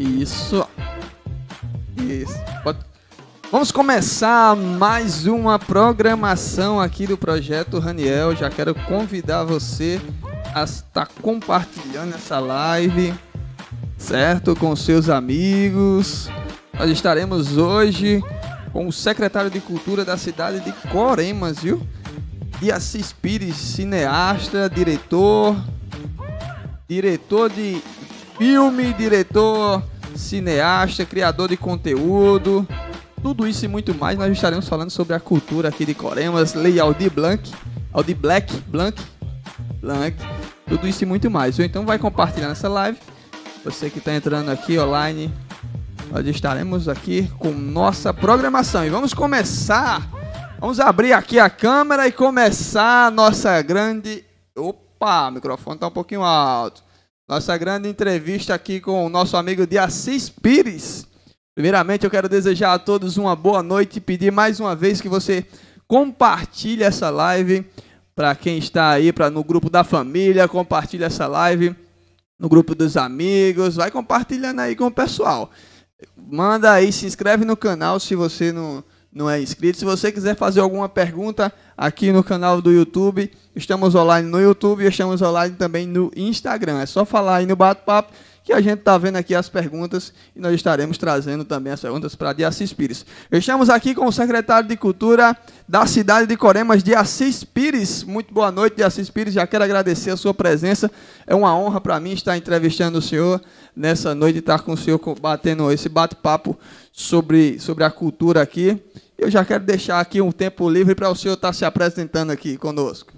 Isso. Isso. Pode... Vamos começar mais uma programação aqui do Projeto Raniel. Já quero convidar você a estar compartilhando essa live, certo? Com seus amigos. Nós estaremos hoje com o secretário de Cultura da cidade de Coremas, viu? E Assis Pires, cineasta, diretor, diretor de filme, diretor cineasta, criador de conteúdo. Tudo isso e muito mais nós estaremos falando sobre a cultura aqui de Coremas, Lei Aldi Blank, Aldi Black, Blanc, Blanc, tudo isso e muito mais. Então vai compartilhar nessa live. Você que está entrando aqui online, nós estaremos aqui com nossa programação. E vamos começar, vamos abrir aqui a câmera e começar a nossa grande... Opa, o microfone está um pouquinho alto nossa grande entrevista aqui com o nosso amigo de Assis Pires. Primeiramente, eu quero desejar a todos uma boa noite e pedir mais uma vez que você compartilhe essa live para quem está aí para no grupo da família, compartilhe essa live no grupo dos amigos, vai compartilhando aí com o pessoal. Manda aí, se inscreve no canal se você não não é inscrito. Se você quiser fazer alguma pergunta aqui no canal do YouTube, estamos online no YouTube e estamos online também no Instagram. É só falar aí no bate-papo que a gente está vendo aqui as perguntas e nós estaremos trazendo também as perguntas para de Assis Pires. Estamos aqui com o secretário de Cultura da cidade de Coremas, de Assis Pires. Muito boa noite, de Assis Pires. Já quero agradecer a sua presença. É uma honra para mim estar entrevistando o senhor nessa noite, estar com o senhor batendo esse bate-papo sobre, sobre a cultura aqui. Eu já quero deixar aqui um tempo livre para o senhor estar se apresentando aqui conosco.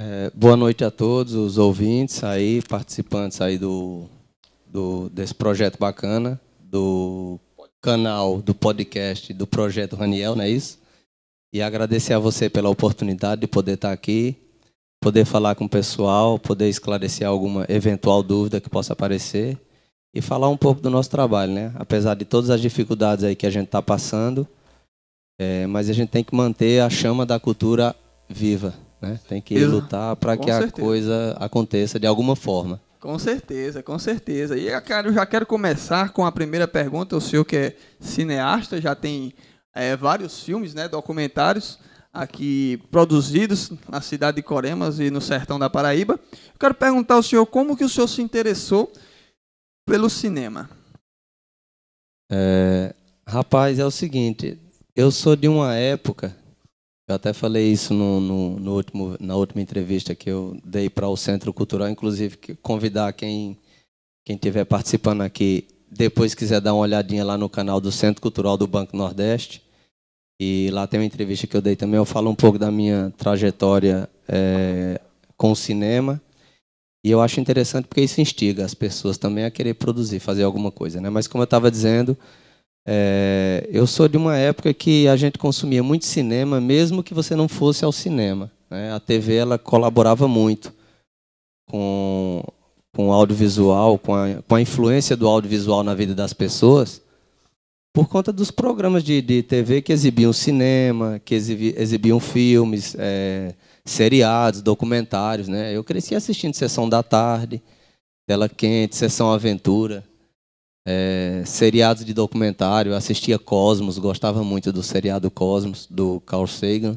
É, boa noite a todos os ouvintes aí, participantes aí do, do, desse projeto bacana, do canal, do podcast, do projeto Raniel, não é isso? E agradecer a você pela oportunidade de poder estar aqui, poder falar com o pessoal, poder esclarecer alguma eventual dúvida que possa aparecer e falar um pouco do nosso trabalho, né? Apesar de todas as dificuldades aí que a gente está passando, é, mas a gente tem que manter a chama da cultura viva. Né? Tem que lutar para que certeza. a coisa aconteça de alguma forma. Com certeza, com certeza. E eu, cara, eu já quero começar com a primeira pergunta. O senhor que é cineasta, já tem é, vários filmes, né, documentários aqui produzidos na cidade de Coremas e no sertão da Paraíba. Eu quero perguntar ao senhor como que o senhor se interessou pelo cinema. É, rapaz, é o seguinte, eu sou de uma época eu até falei isso no, no, no último, na última entrevista que eu dei para o Centro Cultural, inclusive convidar quem quem estiver participando aqui, depois quiser dar uma olhadinha lá no canal do Centro Cultural do Banco Nordeste. E lá tem uma entrevista que eu dei também, eu falo um pouco da minha trajetória é, com o cinema. E eu acho interessante porque isso instiga as pessoas também a querer produzir, fazer alguma coisa. Né? Mas como eu estava dizendo, é, eu sou de uma época que a gente consumia muito cinema, mesmo que você não fosse ao cinema. Né? A TV ela colaborava muito com, com o audiovisual, com a, com a influência do audiovisual na vida das pessoas, por conta dos programas de, de TV que exibiam cinema, que exibi, exibiam filmes, é, seriados, documentários. Né? Eu cresci assistindo Sessão da Tarde, Tela Quente, Sessão Aventura é, seriados de documentário, assistia Cosmos, gostava muito do seriado Cosmos, do Carl Sagan.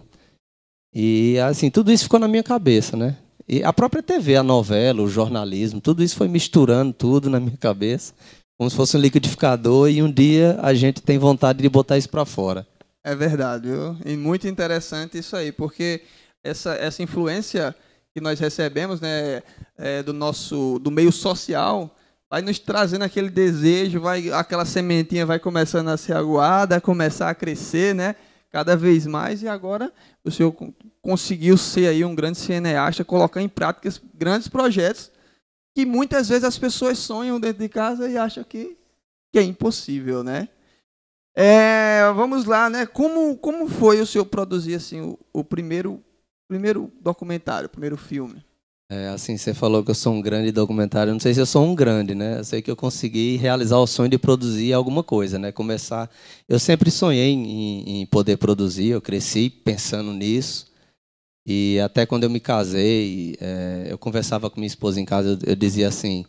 E assim, tudo isso ficou na minha cabeça, né? E a própria TV, a novela, o jornalismo, tudo isso foi misturando tudo na minha cabeça, como se fosse um liquidificador, e um dia a gente tem vontade de botar isso para fora. É verdade, viu? E muito interessante isso aí, porque essa, essa influência que nós recebemos né, é, do nosso do meio social vai nos trazendo aquele desejo, vai aquela sementinha vai começando a ser aguada, a começar a crescer, né? Cada vez mais e agora o senhor conseguiu ser aí um grande cineasta, colocar em prática grandes projetos que muitas vezes as pessoas sonham dentro de casa e acham que, que é impossível, né? É, vamos lá, né? Como, como foi o senhor produzir assim o, o primeiro primeiro documentário, o primeiro filme? É, assim, você falou que eu sou um grande documentário. Não sei se eu sou um grande, né? Eu sei que eu consegui realizar o sonho de produzir alguma coisa, né? Começar. Eu sempre sonhei em, em poder produzir. Eu cresci pensando nisso. E até quando eu me casei, é, eu conversava com minha esposa em casa. Eu, eu dizia assim: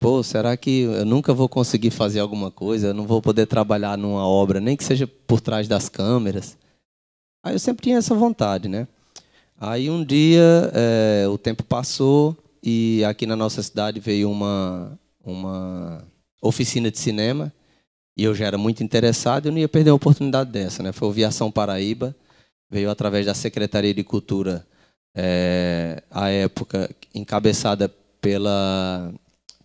Pô, será que eu nunca vou conseguir fazer alguma coisa? Eu não vou poder trabalhar numa obra, nem que seja por trás das câmeras. Aí eu sempre tinha essa vontade, né? Aí um dia é, o tempo passou e aqui na nossa cidade veio uma, uma oficina de cinema e eu já era muito interessado, eu não ia perder a oportunidade dessa. Né? Foi o Viação Paraíba, veio através da Secretaria de Cultura, é, à época encabeçada pela,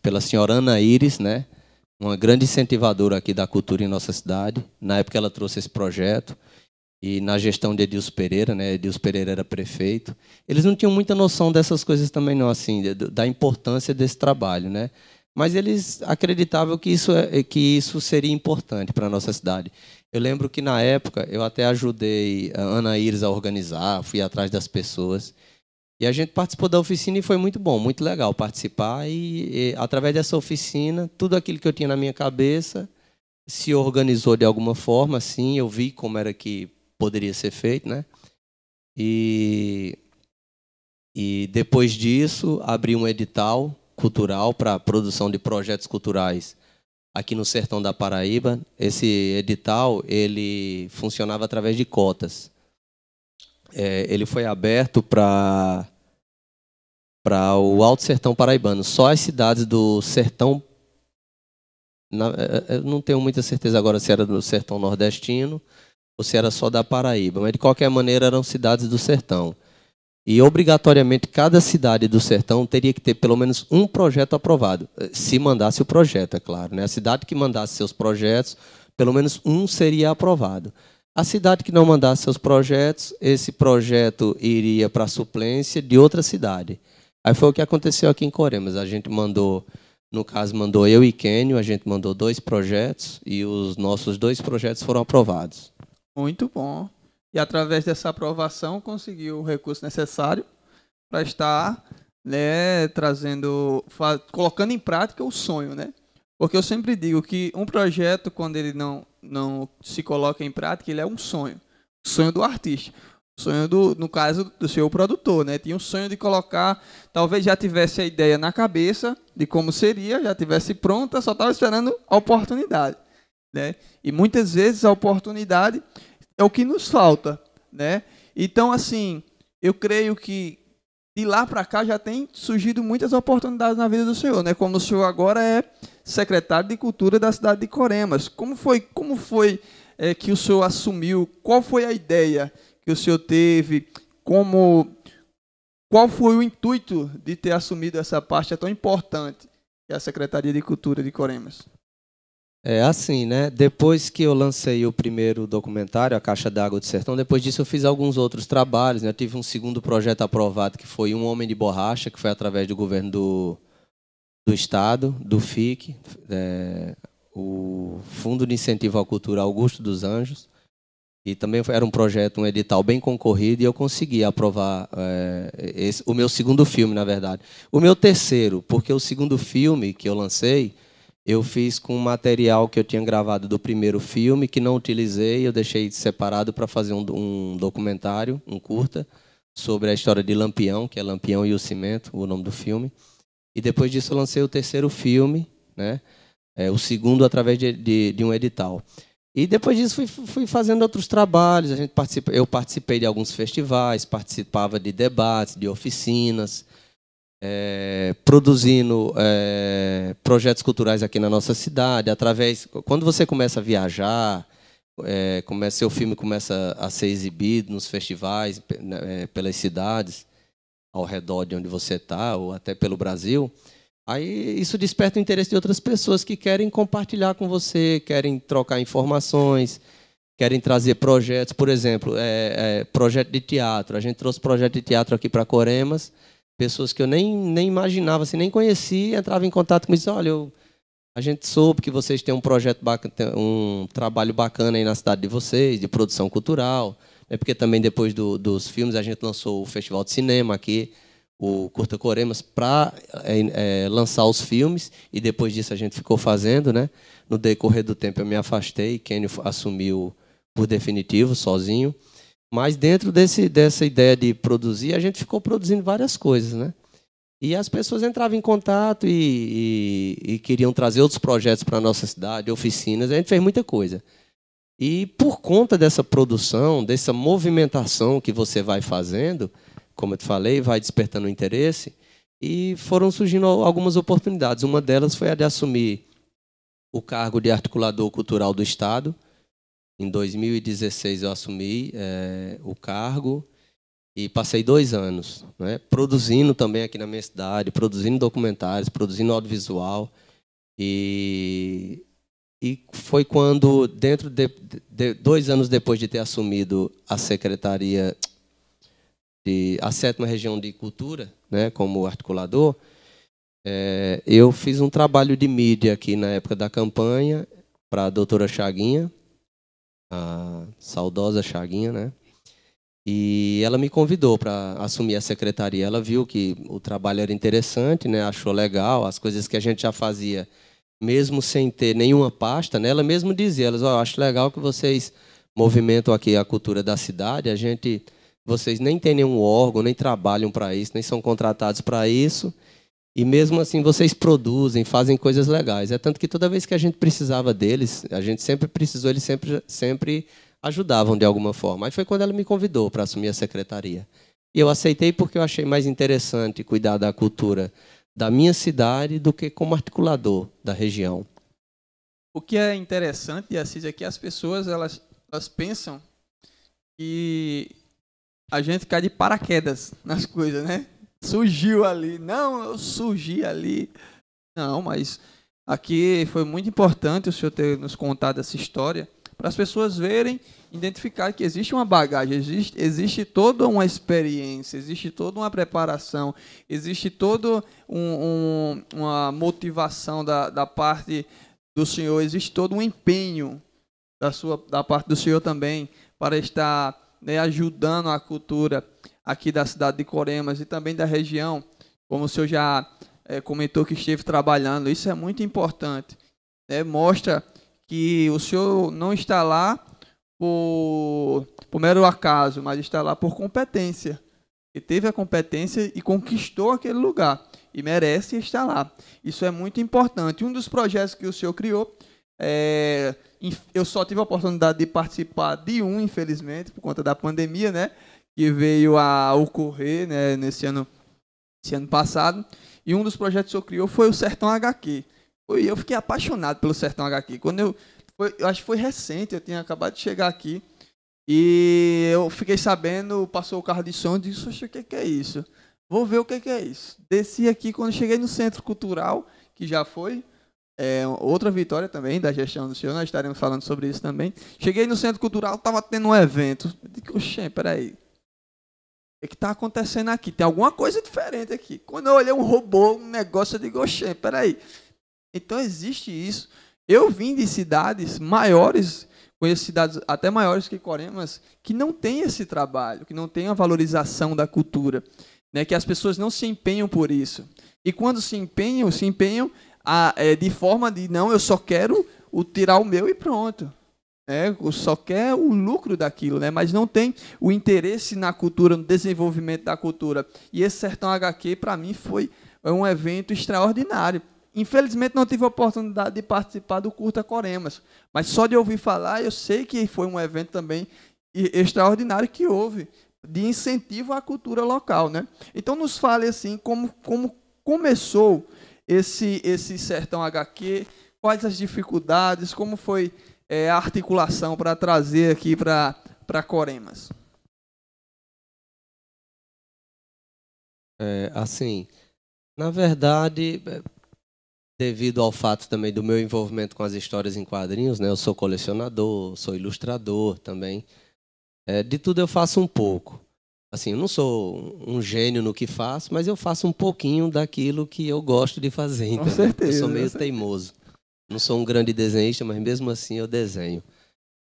pela senhora Ana Iris, né? uma grande incentivadora aqui da cultura em nossa cidade. Na época ela trouxe esse projeto e na gestão de Edilson Pereira, né? Edilson Pereira era prefeito. Eles não tinham muita noção dessas coisas também não, assim, da importância desse trabalho, né? Mas eles acreditavam que isso é, é, que isso seria importante para a nossa cidade. Eu lembro que na época eu até ajudei a Ana Iris a organizar, fui atrás das pessoas. E a gente participou da oficina e foi muito bom, muito legal participar. E, e, através dessa oficina, tudo aquilo que eu tinha na minha cabeça se organizou de alguma forma, assim. Eu vi como era que poderia ser feito, né? E, e depois disso, abri um edital cultural para produção de projetos culturais aqui no sertão da Paraíba. Esse edital ele funcionava através de cotas. É, ele foi aberto para para o Alto Sertão Paraibano. Só as cidades do sertão na, é, é, eu não tenho muita certeza agora se era do sertão nordestino ou se era só da Paraíba, mas de qualquer maneira eram cidades do sertão. E obrigatoriamente cada cidade do sertão teria que ter pelo menos um projeto aprovado, se mandasse o projeto, é claro. Né? A cidade que mandasse seus projetos, pelo menos um seria aprovado. A cidade que não mandasse seus projetos, esse projeto iria para a suplência de outra cidade. Aí foi o que aconteceu aqui em Coremas. A gente mandou, no caso, mandou eu e Kenio, a gente mandou dois projetos e os nossos dois projetos foram aprovados. Muito bom. E através dessa aprovação conseguiu o recurso necessário para estar né, trazendo, colocando em prática o sonho, né? Porque eu sempre digo que um projeto, quando ele não, não se coloca em prática, ele é um sonho. Sonho do artista. Sonho do, no caso, do seu produtor, né? Tinha um sonho de colocar, talvez já tivesse a ideia na cabeça de como seria, já tivesse pronta, só estava esperando a oportunidade. Né? E muitas vezes a oportunidade é o que nos falta. Né? Então, assim, eu creio que de lá para cá já tem surgido muitas oportunidades na vida do senhor, né? Como o senhor agora é secretário de cultura da cidade de Coremas. Como foi, como foi é, que o senhor assumiu? Qual foi a ideia que o senhor teve? Como qual foi o intuito de ter assumido essa parte é tão importante que é a Secretaria de Cultura de Coremas? É assim, né? Depois que eu lancei o primeiro documentário, A Caixa d'Água do Sertão, depois disso eu fiz alguns outros trabalhos. Né? Eu tive um segundo projeto aprovado, que foi Um Homem de Borracha, que foi através do governo do, do Estado, do FIC, é, o Fundo de Incentivo à Cultura Augusto dos Anjos. E também era um projeto, um edital bem concorrido, e eu consegui aprovar é, esse, o meu segundo filme, na verdade. O meu terceiro, porque o segundo filme que eu lancei eu fiz com um material que eu tinha gravado do primeiro filme, que não utilizei, eu deixei separado para fazer um, um, documentário, um curta, sobre a história de Lampião, que é Lampião e o Cimento, o nome do filme. E depois disso eu lancei o terceiro filme, né? É, o segundo através de, de, de, um edital. E depois disso fui, fui fazendo outros trabalhos. A gente participa, eu participei de alguns festivais, participava de debates, de oficinas, é, produzindo é, projetos culturais aqui na nossa cidade, através. Quando você começa a viajar, é, começa, seu filme começa a ser exibido nos festivais, né, é, pelas cidades ao redor de onde você está, ou até pelo Brasil, aí isso desperta o interesse de outras pessoas que querem compartilhar com você, querem trocar informações, querem trazer projetos. Por exemplo, é, é, projeto de teatro. A gente trouxe projeto de teatro aqui para Coremas. Pessoas que eu nem, nem imaginava, assim, nem conhecia, entrava em contato comigo e dizia, olha, eu, a gente soube que vocês têm um projeto bacana, um trabalho bacana aí na cidade de vocês, de produção cultural, né? porque também depois do, dos filmes a gente lançou o Festival de Cinema aqui, o Curta Coremas, para é, eh, é, eh, lançar os filmes, e depois disso a gente ficou fazendo. Né? No decorrer do tempo eu me afastei, Kenny assumiu por definitivo, sozinho. Mas dentro desse, dessa ideia de produzir, a gente ficou produzindo várias coisas, né? E as pessoas entravam em contato e, e, e queriam trazer outros projetos para a nossa cidade, oficinas, a gente fez muita coisa. E por conta dessa produção, dessa movimentação que você vai fazendo, como eu te falei, vai despertando interesse, e foram surgindo algumas oportunidades. Uma delas foi a de assumir o cargo de articulador cultural do Estado, em 2016 eu assumi é, o cargo e passei dois anos né, produzindo também aqui na minha cidade, produzindo documentários, produzindo audiovisual. E, e foi quando, dentro de, de, dois anos depois de ter assumido a secretaria de a sétima região de cultura, né, como articulador, é, eu fiz um trabalho de mídia aqui na época da campanha para a doutora Chaguinha, a saudosa Chaguinha, né? E ela me convidou para assumir a secretaria. Ela viu que o trabalho era interessante, né? Achou legal as coisas que a gente já fazia, mesmo sem ter nenhuma pasta, né? Ela mesmo dizia, elas, oh, acho legal que vocês movimentam aqui a cultura da cidade. A gente, vocês nem têm nenhum órgão, nem trabalham para isso, nem são contratados para isso. E mesmo assim vocês produzem, fazem coisas legais. É tanto que toda vez que a gente precisava deles, a gente sempre precisou, eles sempre, sempre ajudavam de alguma forma. Aí foi quando ela me convidou para assumir a secretaria. E eu aceitei porque eu achei mais interessante cuidar da cultura da minha cidade do que como articulador da região. O que é interessante, Assis, é que as pessoas elas, elas pensam que a gente cai de paraquedas nas coisas, né? surgiu ali. Não, eu surgi ali. Não, mas aqui foi muito importante o senhor ter nos contado essa história para as pessoas verem, identificar que existe uma bagagem, existe, existe toda uma experiência, existe toda uma preparação, existe toda um, um, uma motivação da, da parte do senhor, existe todo um empenho da, sua, da parte do senhor também para estar né, ajudando a cultura aqui da cidade de Coremas e também da região, como o senhor já é, comentou que esteve trabalhando. Isso é muito importante. Né? Mostra que o senhor não está lá por, por mero acaso, mas está lá por competência. E teve a competência e conquistou aquele lugar. E merece estar lá. Isso é muito importante. Um dos projetos que o senhor criou, é, eu só tive a oportunidade de participar de um, infelizmente, por conta da pandemia, né? que veio a ocorrer né, nesse ano, esse ano passado. E um dos projetos que eu criou foi o Sertão HQ. E eu fiquei apaixonado pelo Sertão HQ. Quando eu, foi, eu acho que foi recente, eu tinha acabado de chegar aqui. E eu fiquei sabendo, passou o carro de som, disse, o que, que é isso? Vou ver o que, que é isso. Desci aqui, quando cheguei no Centro Cultural, que já foi é, outra vitória também da gestão do senhor, nós estaremos falando sobre isso também. Cheguei no Centro Cultural, estava tendo um evento. Eu digo, peraí, é que está acontecendo aqui? Tem alguma coisa diferente aqui. Quando eu olhei um robô, um negócio, eu digo, oxê, peraí. Então existe isso. Eu vim de cidades maiores, conheço cidades até maiores que Coremas, que não tem esse trabalho, que não tem a valorização da cultura, né? que as pessoas não se empenham por isso. E quando se empenham, se empenham a, ah, é, de forma de, não, eu só quero o tirar o meu e pronto né? só quer o lucro daquilo, né? mas não tem o interesse na cultura, no desenvolvimento da cultura. E esse Sertão HQ, para mim, foi é um evento extraordinário. Infelizmente, não tive a oportunidade de participar do Curta Coremas, mas só de ouvir falar, eu sei que foi um evento também extraordinário que houve de incentivo à cultura local. Né? Então, nos fale assim como, como começou esse, esse Sertão HQ, quais as dificuldades, como foi é, articulação para trazer aqui para Coremas? É, assim, na verdade, é, devido ao fato também do meu envolvimento com as histórias em quadrinhos, né? Eu sou colecionador, sou ilustrador também. É, de tudo eu faço um pouco. Assim, eu não sou um gênio no que faço, mas eu faço um pouquinho daquilo que eu gosto de fazer. Então, com certeza. Eu sou meio teimoso. Não sou um grande desenhista, mas mesmo assim eu desenho.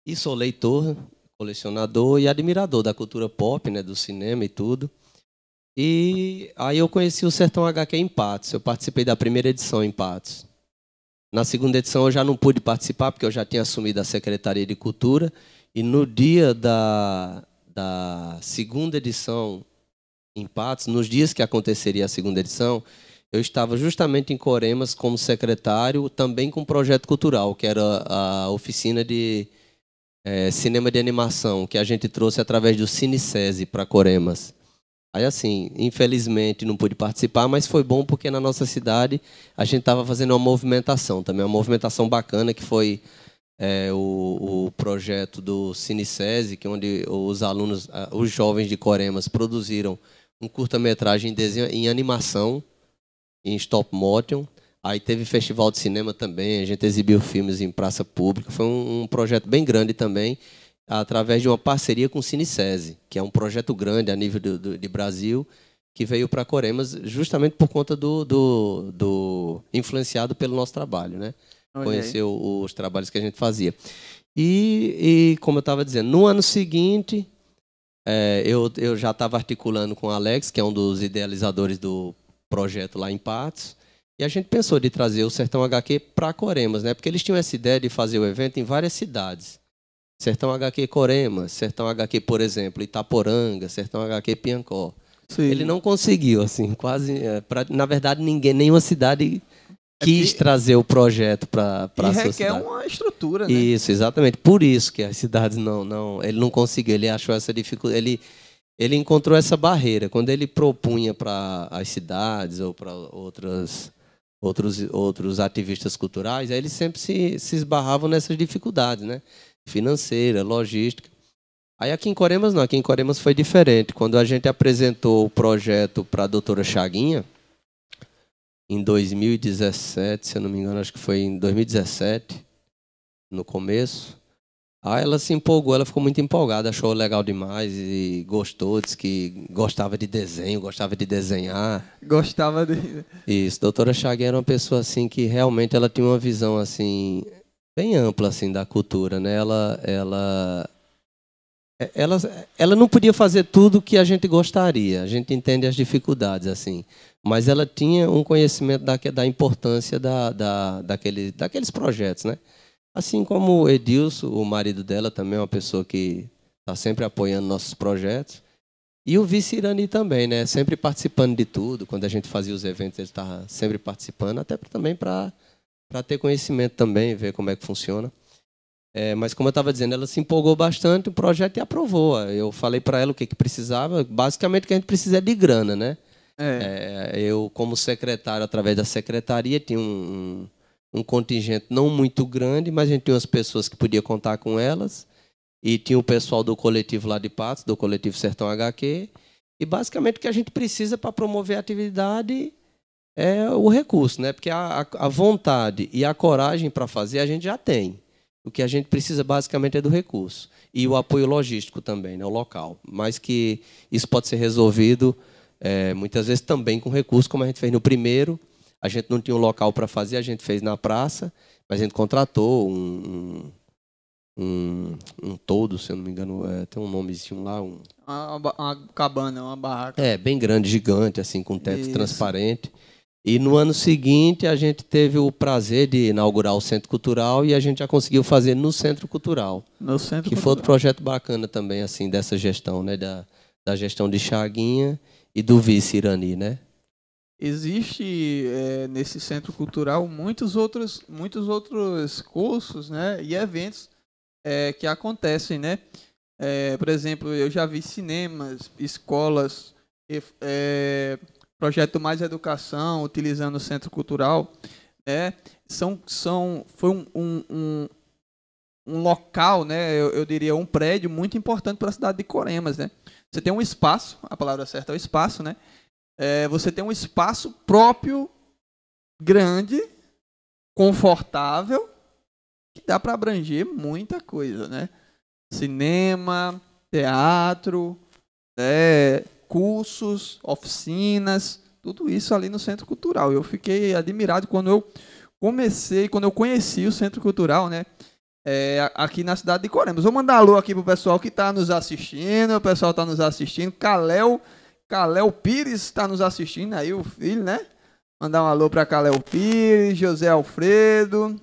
E sou leitor, colecionador e admirador da cultura pop, né, do cinema e tudo. E aí eu conheci o Sertão HQ em Patos. Eu participei da primeira edição em Patos. Na segunda edição eu já não pude participar, porque eu já tinha assumido a Secretaria de Cultura. E no dia da, da segunda edição em Patos, nos dias que aconteceria a segunda edição, eu estava justamente em Coremas como secretário, também com um projeto cultural, que era a oficina de é, cinema de animação, que a gente trouxe através do Cinicese para Coremas. Aí, assim, infelizmente não pude participar, mas foi bom porque na nossa cidade a gente estava fazendo uma movimentação também, uma movimentação bacana que foi é, o, o, projeto do Cinicese, que é onde os alunos, os jovens de Coremas produziram um curta-metragem em, em animação em stop motion. Aí teve festival de cinema também, a gente exibiu filmes em praça pública. Foi um, um projeto bem grande também, através de uma parceria com o Cinicese, que é um projeto grande a nível do, do de Brasil, que veio para Coremas justamente por conta do, do, do, influenciado pelo nosso trabalho, né? Okay. Conheceu os trabalhos que a gente fazia. E, e como eu estava dizendo, no ano seguinte é, eu, eu já estava articulando com o Alex, que é um dos idealizadores do projeto lá em Patos. E a gente pensou de trazer o Sertão HQ para Coremas, né? Porque eles tinham essa ideia de fazer o evento em várias cidades. Sertão HQ Coremas, Sertão HQ, por exemplo, Itaporanga, Sertão HQ Piancó. Sim. Ele não conseguiu, assim, quase. É, pra, na verdade, ninguém, nenhuma cidade é quis é que, trazer o projeto para a sociedade. requer uma estrutura, né? Isso, exatamente. Por isso que as cidades não, não, ele não conseguiu. Ele achou essa dificuldade. Ele ele encontrou essa barreira. Quando ele propunha para as cidades ou para outras, outros, outros ativistas culturais, eles sempre se, se esbarravam nessas dificuldades, né? financeira, logística. Aí aqui em Coremas não, aqui em Coremas foi diferente. Quando a gente apresentou o projeto para a doutora Chaguinha, em 2017, se eu não me engano, acho que foi em 2017, no começo, Aí ela se empolgou, ela ficou muito empolgada, achou legal demais e gostou, disse que gostava de desenho, gostava de desenhar. Gostava de. Isso, a doutora Chaguinha era uma pessoa assim que realmente ela tinha uma visão assim bem ampla assim da cultura, né? Ela ela é, ela, ela não podia fazer tudo o que a gente gostaria, a gente entende as dificuldades, assim. Mas ela tinha um conhecimento da, da importância da, da, daquele, daqueles projetos, né? Assim como o Edilson, o marido dela, também é uma pessoa que está sempre apoiando nossos projetos. E o vice Irani também, né? Sempre participando de tudo. Quando a gente fazia os eventos, ele estava tá sempre participando, até também para ter conhecimento também, ver como é que funciona. É, mas como eu estava dizendo, ela se empolgou bastante o projeto e aprovou. Eu falei para ela o que, que precisava. Basicamente, o que a gente precisa é de grana, né? É. É, eu, como secretário, através da secretaria, tinha um, um contingente não muito grande, mas a gente tinha umas pessoas que podia contar com elas. E tinha o pessoal do coletivo lá de Patos, do coletivo Sertão HQ. E basicamente o que a gente precisa para promover a atividade é o recurso, né? Porque a, a vontade e a coragem para fazer a gente já tem. O que a gente precisa basicamente é do recurso e o apoio logístico também, né? O local. Mas que isso pode ser resolvido é, muitas vezes também com recurso, como a gente fez no primeiro. A gente não tinha um local para fazer, a gente fez na praça, mas a gente contratou um, um, um todo, se eu não me engano, é, tem um nomezinho lá. Um... Uma, uma, cabana, uma barraca. É, bem grande, gigante, assim, com teto Isso. transparente. E no ano seguinte a gente teve o prazer de inaugurar o Centro Cultural e a gente já conseguiu fazer no Centro Cultural. No Centro que Cultural. foi outro projeto bacana também, assim, dessa gestão, né? Da, da gestão de Chaguinha e do vice Irani, né? existe é, nesse centro cultural muitos outros, muitos outros cursos né, e eventos é, que acontecem. Né? É, por exemplo, eu já vi cinemas, escolas, projeto Mais Educação utilizando o centro cultural. Né? São, são, foi um, um, um, um local, né, eu, eu, diria um prédio muito importante para a cidade de Coremas. Né? Você tem um espaço, a palavra certa é o espaço, né? é, você tem um espaço próprio, grande, confortável, que dá para abranger muita coisa, né? Cinema, teatro, é, cursos, oficinas, tudo isso ali no Centro Cultural. Eu fiquei admirado quando eu comecei, quando eu conheci o Centro Cultural, né? É, aqui na cidade de Coremos. Vou mandar alô aqui pro pessoal que está nos assistindo, o pessoal está nos assistindo. Caléu Caléo Pires está nos assistindo aí, o filho, né? Mandar um alô para Caléo Pires, José Alfredo.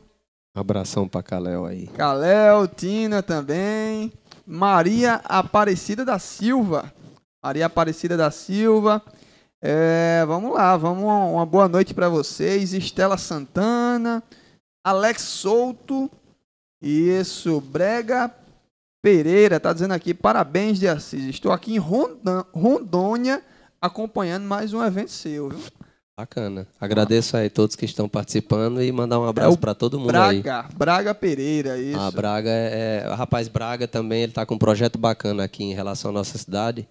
Abração para Caléo aí. Caléo, Tina também. Maria Aparecida da Silva. Maria Aparecida da Silva. É, vamos lá, vamos uma boa noite para vocês. Estela Santana, Alex Souto. Isso, Brega Pereira está dizendo aqui: parabéns de Assis, estou aqui em Rondônia acompanhando mais um evento seu, viu? Bacana. Agradeço aí todos que estão participando e mandar um abraço é para todo mundo Braga, aí. Braga, Braga Pereira, ah, isso. Braga é, o é, rapaz Braga também, ele está com um projeto bacana aqui em relação à nossa cidade.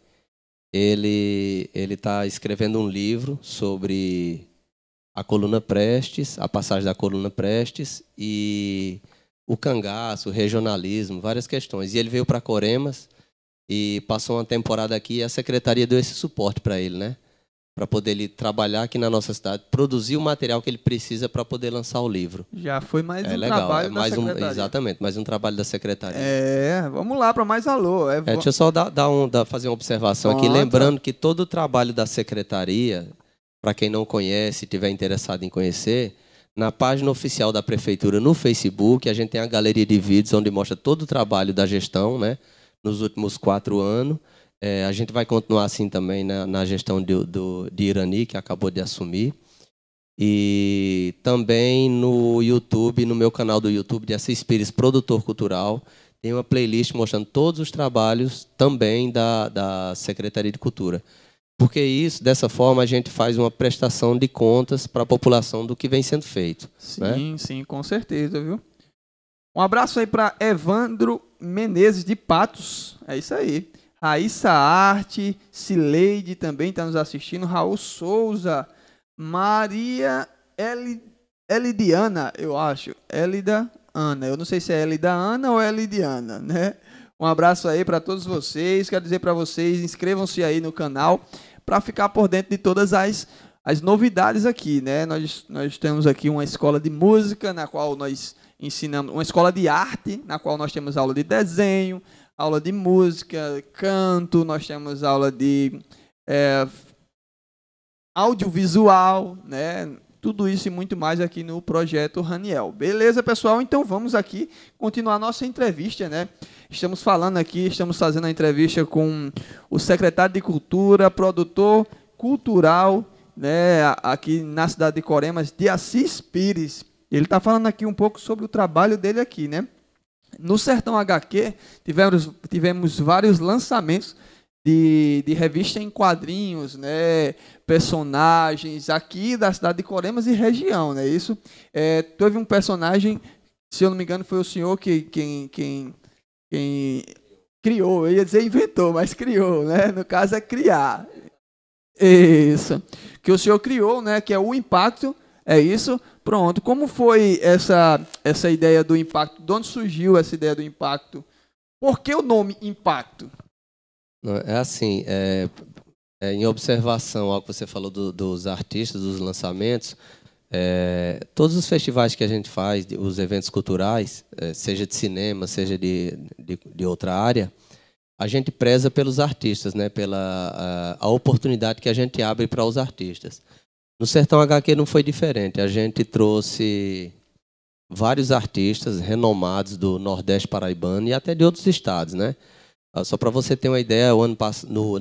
Ele ele está escrevendo um livro sobre a coluna Prestes, a passagem da coluna Prestes e o cangaço, o regionalismo, várias questões. E ele veio para Coremas e passou uma temporada aqui e a secretaria deu esse suporte para ele, né? Para poder ele trabalhar aqui na nossa cidade, produzir o material que ele precisa para poder lançar o livro. Já foi mais é, um legal, trabalho é mais Um, exatamente, mais um trabalho da secretaria. É, vamos lá para mais alô. É, é, deixa eu só dar, dar um, dar, fazer uma observação aqui, lembrando que todo o trabalho da secretaria, para quem não conhece, tiver interessado em conhecer, na página oficial da prefeitura no Facebook, a gente tem a galeria de vídeos onde mostra todo o trabalho da gestão, né? Nos últimos quatro anos. É, a gente vai continuar assim também na, na gestão de, do, de Irani, que acabou de assumir. E também no YouTube, no meu canal do YouTube de Assis Pires, produtor cultural, tem uma playlist mostrando todos os trabalhos também da, da Secretaria de Cultura. Porque isso, dessa forma, a gente faz uma prestação de contas para a população do que vem sendo feito. Sim, né? sim, com certeza, viu? Um abraço aí para Evandro Menezes de Patos. É isso aí. Raíssa Arte, Cileide também está nos assistindo. Raul Souza, Maria El, Elidiana, eu acho. Elida Ana. Eu não sei se é Elida Ana ou Elidiana, né? Um abraço aí para todos vocês. Quero dizer para vocês, inscrevam-se aí no canal para ficar por dentro de todas as as novidades aqui, né? Nós, nós temos aqui uma escola de música na qual nós ensinamos, uma escola de arte na qual nós temos aula de desenho, aula de música, canto, nós temos aula de é, audiovisual, né? Tudo isso e muito mais aqui no projeto Raniel. Beleza, pessoal? Então vamos aqui continuar nossa entrevista, né? Estamos falando aqui, estamos fazendo a entrevista com o secretário de Cultura, produtor cultural, né, aqui na cidade de Coremas, de Assis Pires. Ele está falando aqui um pouco sobre o trabalho dele aqui, né? No Sertão HQ, tivemos, tivemos vários lançamentos de, de revista em quadrinhos, né? personagens aqui da cidade de Coremas e região, né? Isso é, teve um personagem, se eu não me engano, foi o senhor que, quem, quem quem criou, eu ia dizer inventou, mas criou, né? No caso é criar. Isso. Que o Senhor criou, né? Que é o impacto, é isso. Pronto. Como foi essa essa ideia do impacto? De onde surgiu essa ideia do impacto? Por que o nome impacto? é assim, é, é, em observação ao que você falou do, dos artistas, dos lançamentos, é, todos os festivais que a gente faz, os eventos culturais, é, seja de cinema, seja de, de, de, outra área, a gente preza pelos artistas, né? pela a, a oportunidade que a gente abre para os artistas. No Sertão HQ não foi diferente. A gente trouxe vários artistas renomados do Nordeste Paraibano e até de outros estados, né? Ah, só para você ter uma ideia, o ano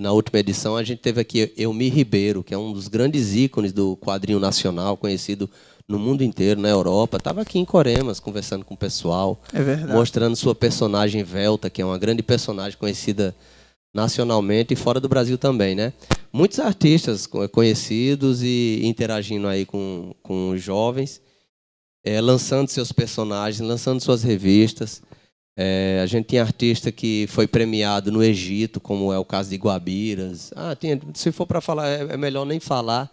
na última edição a gente teve aqui Elmir Ribeiro, que é um dos grandes ícones do quadrinho nacional, conhecido no mundo inteiro, na Europa. Estava aqui em Coremas conversando com o pessoal, é mostrando sua personagem Velta, que é uma grande personagem conhecida nacionalmente e fora do Brasil também, né? Muitos artistas conhecidos e interagindo aí com, com os jovens, é, lançando seus personagens, lançando suas revistas. É, a gente tinha artista que foi premiado no Egito, como é o caso de Guabiras. Ah, tem, se for para falar, é, é, melhor nem falar,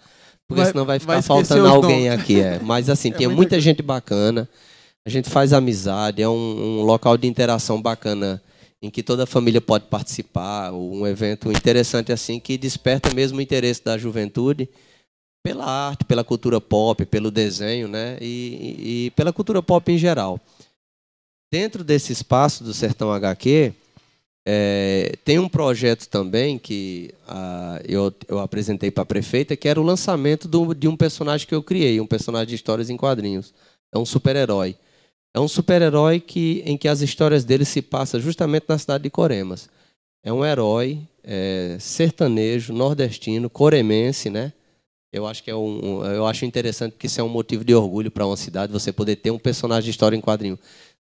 porque vai, senão vai ficar vai faltando alguém aqui. É. Mas assim, é tinha muita legal. gente bacana, a gente faz amizade, é um, um, local de interação bacana em que toda a família pode participar, um evento interessante assim que desperta mesmo o interesse da juventude pela arte, pela cultura pop, pelo desenho, né? e, e, e pela cultura pop em geral. Dentro desse espaço do Sertão HQ, é, tem um projeto também que a, eu, eu, apresentei para a prefeita, que era o lançamento do, de um personagem que eu criei, um personagem de histórias em quadrinhos. É um super-herói. É um super-herói que, em que as histórias dele se passam justamente na cidade de Coremas. É um herói é, sertanejo, nordestino, coremense, né? Eu acho que é um, eu acho interessante que isso é um motivo de orgulho para uma cidade você poder ter um personagem de história em quadrinho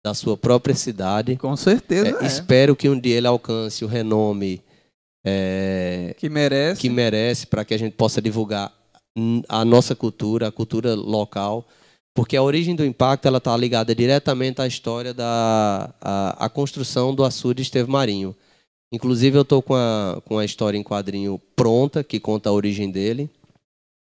da sua própria cidade. Com certeza. É, é. Espero que um dia ele alcance o renome é, que merece, que merece para que a gente possa divulgar a nossa cultura, a cultura local, porque a origem do impacto ela está ligada diretamente à história da a, a construção do açude Esteve Marinho. Inclusive eu estou com a, com a história em quadrinho pronta que conta a origem dele.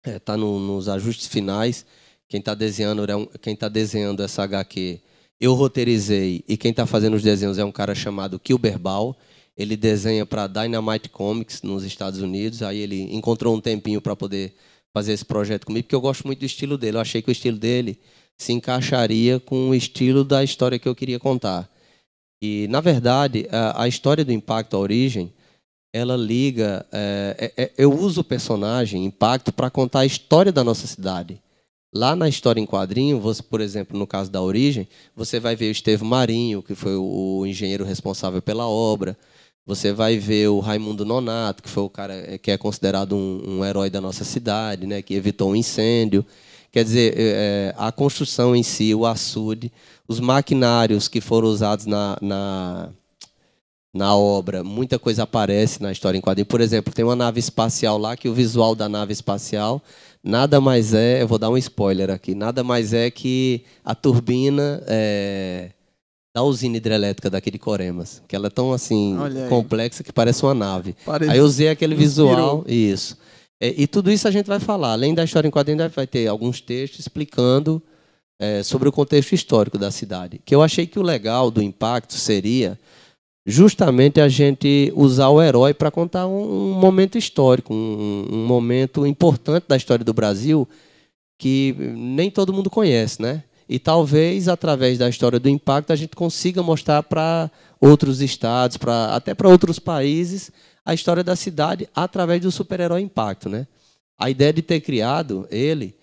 Está é, no, nos ajustes finais. Quem está desenhando, é quem tá desenhando essa HQ eu roteirizei e quem está fazendo os desenhos é um cara chamado Kilber Ball. Ele desenha para Dynamite Comics nos Estados Unidos. Aí ele encontrou um tempinho para poder fazer esse projeto comigo, porque eu gosto muito do estilo dele. Eu achei que o estilo dele se encaixaria com o estilo da história que eu queria contar. E, na verdade, a, história do Impacto, a origem, ela liga. É, é, é eu uso o personagem Impacto para contar a história da nossa cidade. Lá na história em quadrinho, você, por exemplo, no caso da Origem, você vai ver o Estevão Marinho, que foi o engenheiro responsável pela obra. Você vai ver o Raimundo Nonato, que foi o cara eh, que é considerado um, um herói da nossa cidade, né, que evitou um incêndio. Quer dizer, é, a construção em si, o açude, os maquinários que foram usados na, na, na obra, muita coisa aparece na história em quadrinho. Por exemplo, tem uma nave espacial lá que o visual da nave espacial nada mais é, eu vou dar um spoiler aqui, nada mais é que a turbina é, da usina hidrelétrica daqui de Coremas, que ela é tão assim complexa que parece uma nave. Parece... Aí eu usei aquele visual visual, isso. É, e tudo isso a gente vai falar, além da história em quadrinho, vai ter alguns textos explicando é, sobre o contexto histórico da cidade. Que eu achei que o legal do impacto seria justamente a gente usar o herói para contar um, um, momento histórico, um, um, momento importante da história do Brasil que nem todo mundo conhece, né? E talvez através da história do impacto a gente consiga mostrar para outros estados, para até para outros países a história da cidade através do super-herói impacto, né? A ideia de ter criado ele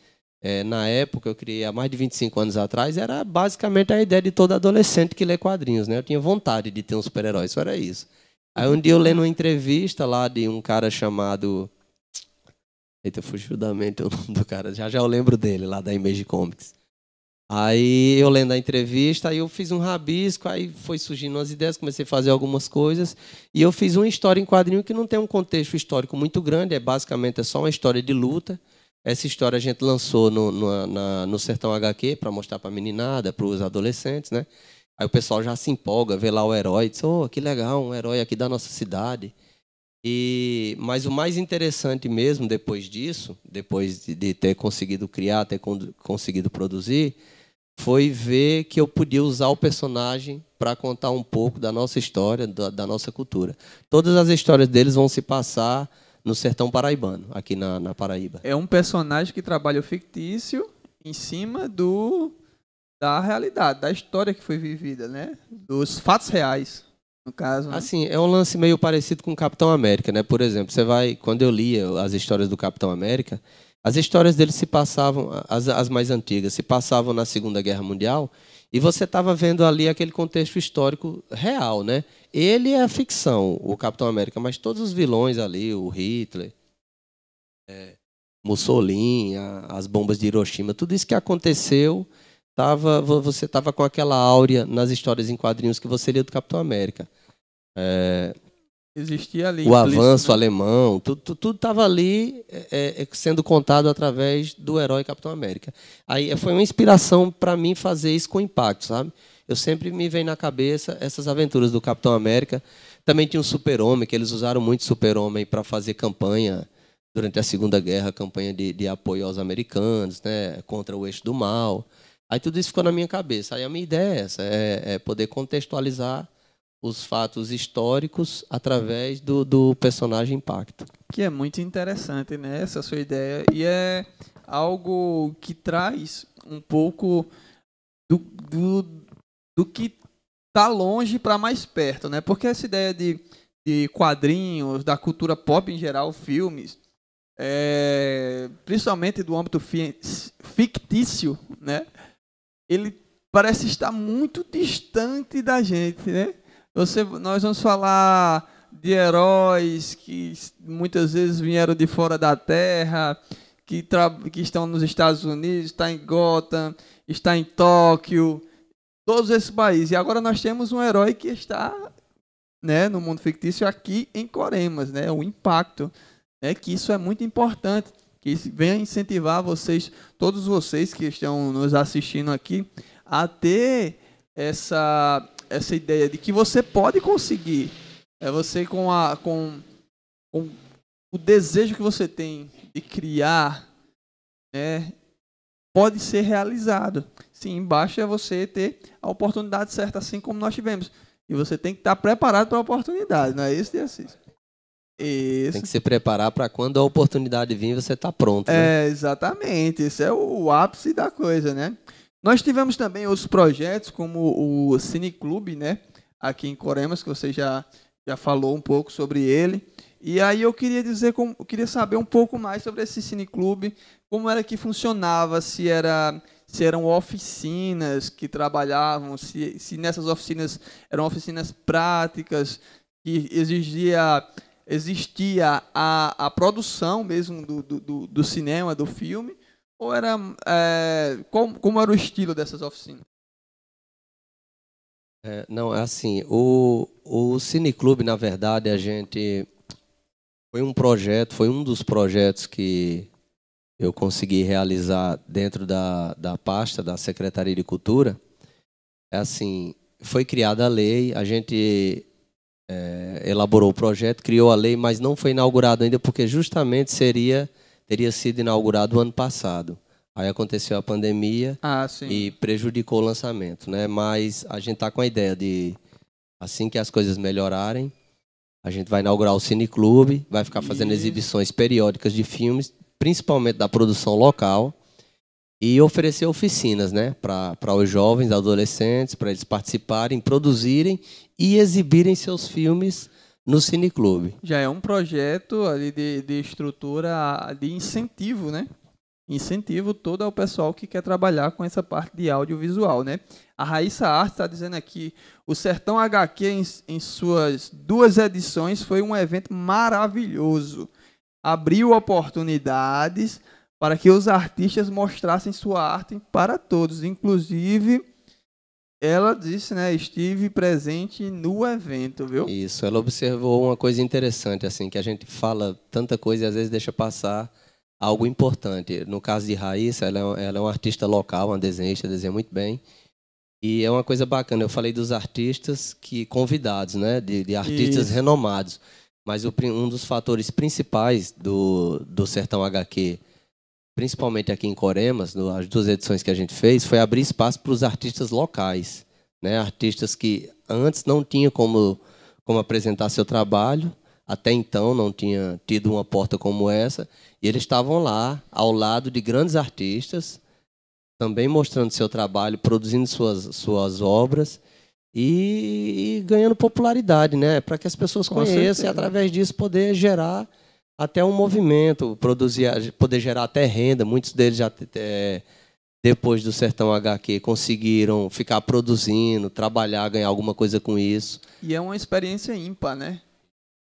é, na época, eu criei há mais de 25 anos atrás, era basicamente a ideia de todo adolescente que lê quadrinhos. Né? Eu tinha vontade de ter um super-herói, só era isso. Aí um dia eu lendo uma entrevista lá de um cara chamado. Eita, fugiu da mente o nome do cara, já já eu lembro dele, lá da Image Comics. Aí eu lendo a entrevista, aí eu fiz um rabisco, aí foi surgindo umas ideias, comecei a fazer algumas coisas. E eu fiz uma história em quadrinho que não tem um contexto histórico muito grande, é basicamente é só uma história de luta. Essa história a gente lançou no, no, na, no Sertão HQ para mostrar para a meninada, para os adolescentes, né? Aí o pessoal já se empolga, vê lá o herói, diz, oh, que legal, um herói aqui da nossa cidade. E Mas o mais interessante mesmo, depois disso, depois de, de ter conseguido criar, ter con conseguido produzir, foi ver que eu podia usar o personagem para contar um pouco da nossa história, da, da, nossa cultura. Todas as histórias deles vão se passar no sertão paraibano, aqui na, na Paraíba. É um personagem que trabalha o fictício em cima do da realidade, da história que foi vivida, né? Dos fatos reais, no caso. Né? Assim, é um lance meio parecido com o Capitão América, né? Por exemplo, você vai, quando eu lia as histórias do Capitão América, as histórias dele se passavam, as, as mais antigas, se passavam na Segunda Guerra Mundial, e você estava vendo ali aquele contexto histórico real, né? ele é a ficção, o Capitão América, mas todos os vilões ali, o Hitler, é, Mussolini, a, as bombas de Hiroshima, tudo isso que aconteceu, tava, você estava com aquela áurea nas histórias em quadrinhos que você lia do Capitão América. É, Existia ali. O avanço né? alemão, tudo estava ali é, é, é, sendo contado através do herói Capitão América. Aí foi uma inspiração para mim fazer isso com impacto, sabe? eu sempre me vem na cabeça essas aventuras do Capitão América. Também tinha o Super-Homem, que eles usaram muito Super-Homem para fazer campanha durante a Segunda Guerra, campanha de, de, apoio aos americanos, né, contra o eixo do mal. Aí tudo isso ficou na minha cabeça. Aí a minha ideia é essa, é, é poder contextualizar os fatos históricos através do, do personagem impacto. Que é muito interessante, né? Essa sua ideia. E é algo que traz um pouco do, do do que tá longe para mais perto, né? Porque essa ideia de, de quadrinhos, da cultura pop em geral, filmes, é, principalmente do âmbito fi fictício, né? Ele parece estar muito distante da gente, né? Você, nós vamos falar de heróis que muitas vezes vieram de fora da Terra, que, que estão nos Estados Unidos, está em Gotham, está em Tóquio, todos esses países. E agora nós temos um herói que está né, no mundo fictício aqui em Coremas, né, o impacto, né, que isso é muito importante, que isso venha incentivar vocês, todos vocês que estão nos assistindo aqui, a ter essa, essa ideia de que você pode conseguir, é você com, a, com, com o desejo que você tem de criar, né, pode ser realizado. Sim, embaixo é você ter a oportunidade certa, assim como nós tivemos. E você tem que estar preparado para a oportunidade, não é isso, Diacis? Isso. Tem que se preparar para quando a oportunidade vir, você está pronto. Né? É, exatamente. Esse é o ápice da coisa, né? Nós tivemos também outros projetos, como o Cineclube, né? Aqui em Coremas, que você já, já falou um pouco sobre ele. E aí eu queria dizer, como, eu queria saber um pouco mais sobre esse Cineclube, como era que funcionava, se era se eram oficinas que trabalhavam, se, se nessas oficinas eram oficinas práticas, que exigia, existia a, a produção mesmo do, do, do cinema, do filme, ou era é, como, como era o estilo dessas oficinas? É, não, é assim, o, o Cineclube, na verdade, a gente. Foi um projeto, foi um dos projetos que eu consegui realizar dentro da, da pasta da Secretaria de Cultura, é assim, foi criada a lei, a gente é, elaborou o projeto, criou a lei, mas não foi inaugurado ainda porque justamente seria teria sido inaugurado o ano passado. Aí aconteceu a pandemia ah, e prejudicou o lançamento, né? Mas a gente tá com a ideia de assim que as coisas melhorarem, a gente vai inaugurar o cineclube, vai ficar fazendo Isso. exibições periódicas de filmes principalmente da produção local, e oferecer oficinas né, para os jovens, adolescentes, para eles participarem, produzirem e exibirem seus filmes no cineclube. Já é um projeto ali de, de estrutura de incentivo, né? Incentivo todo ao pessoal que quer trabalhar com essa parte de audiovisual, né? A Raíssa Arte está dizendo aqui, o Sertão HQ em, em suas duas edições foi um evento maravilhoso abriu oportunidades para que os artistas mostrassem sua arte para todos. Inclusive, ela disse, né, estive presente no evento, viu? Isso, ela observou uma coisa interessante, assim, que a gente fala tanta coisa e às vezes deixa passar algo importante. No caso de Raíssa, ela é, uma, ela é uma artista local, uma desenhista, desenha muito bem. E é uma coisa bacana, eu falei dos artistas que convidados, né, de, de artistas Isso. renomados. Mas o, um dos fatores principais do, do Sertão HQ, principalmente aqui em Coremas, no, as duas edições que a gente fez, foi abrir espaço para os artistas locais. Né? Artistas que antes não tinham como, como apresentar seu trabalho, até então não tinha tido uma porta como essa, e eles estavam lá, ao lado de grandes artistas, também mostrando seu trabalho, produzindo suas, suas obras e, e ganhando popularidade, né? Para que as pessoas Com conheçam certeza. e através disso poder gerar até um movimento, produzir, poder gerar até renda. Muitos deles já é, depois do Sertão HQ conseguiram ficar produzindo, trabalhar, ganhar alguma coisa com isso. E é uma experiência ímpar, né?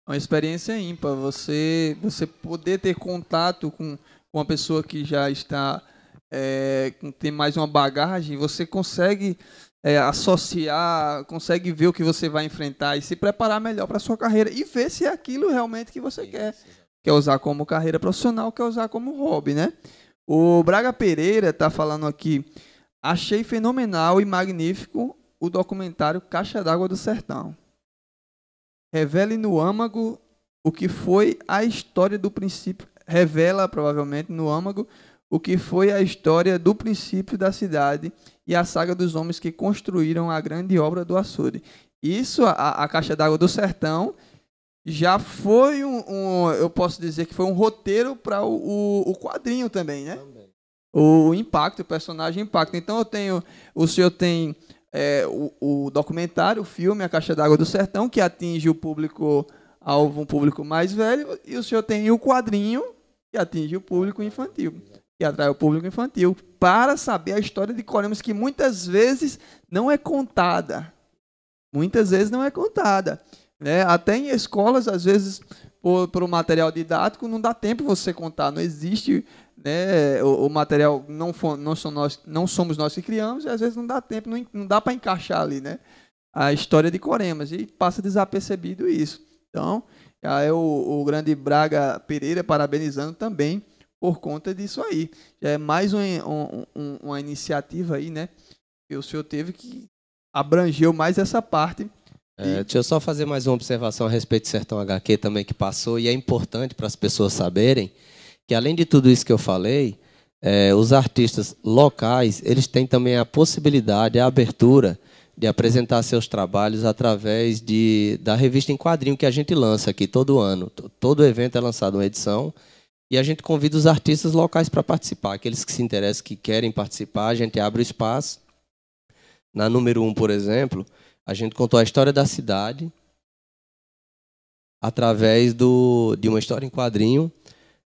É uma experiência ímpar. Você, você poder ter contato com uma pessoa que já está é, tem mais uma bagagem, você consegue é, associar, consegue ver o que você vai enfrentar e se preparar melhor para sua carreira e ver se é aquilo realmente que você quer. Quer usar como carreira profissional, quer usar como hobby, né? O Braga Pereira está falando aqui. Achei fenomenal e magnífico o documentário Caixa d'Água do Sertão. Revele no âmago o que foi a história do princípio. Revela, provavelmente, no âmago o que foi a história do princípio da cidade e a saga dos homens que construíram a grande obra do açude. Isso, a, a Caixa d'Água do Sertão, já foi um, um, eu posso dizer que foi um roteiro para o, o, o, quadrinho também, né? Também. O, o impacto, o personagem impacta. Então eu tenho, o senhor tem é, o, o documentário, o filme A Caixa d'Água do Sertão, que atinge o público alvo, um público mais velho, e o senhor tem o quadrinho, que atinge o público infantil que atrai o público infantil, para saber a história de Coremus, que muitas vezes não é contada. Muitas vezes não é contada. Né? Até em escolas, às vezes, por, por um material didático, não dá tempo você contar. Não existe né, o, o material, não, for, não, são nós, não somos nós que criamos, e às vezes não dá tempo, não, não dá para encaixar ali né, a história de Coremas. E passa desapercebido isso. Então, é o, o grande Braga Pereira parabenizando também por conta disso aí. é mais um, um, um, uma iniciativa aí, né? Que o senhor teve que abrangeu mais essa parte. É, deixa eu só fazer mais uma observação a respeito do Sertão HQ também que passou, e é importante para as pessoas saberem que, além de tudo isso que eu falei, é, os artistas locais eles têm também a possibilidade, a abertura de apresentar seus trabalhos através de, da revista em quadrinho que a gente lança aqui todo ano. Todo evento é lançado uma edição e a gente convida os artistas locais para participar. Aqueles que se interessam, que querem participar, a gente abre o espaço. Na número 1, um, por exemplo, a gente contou a história da cidade através do, de uma história em quadrinho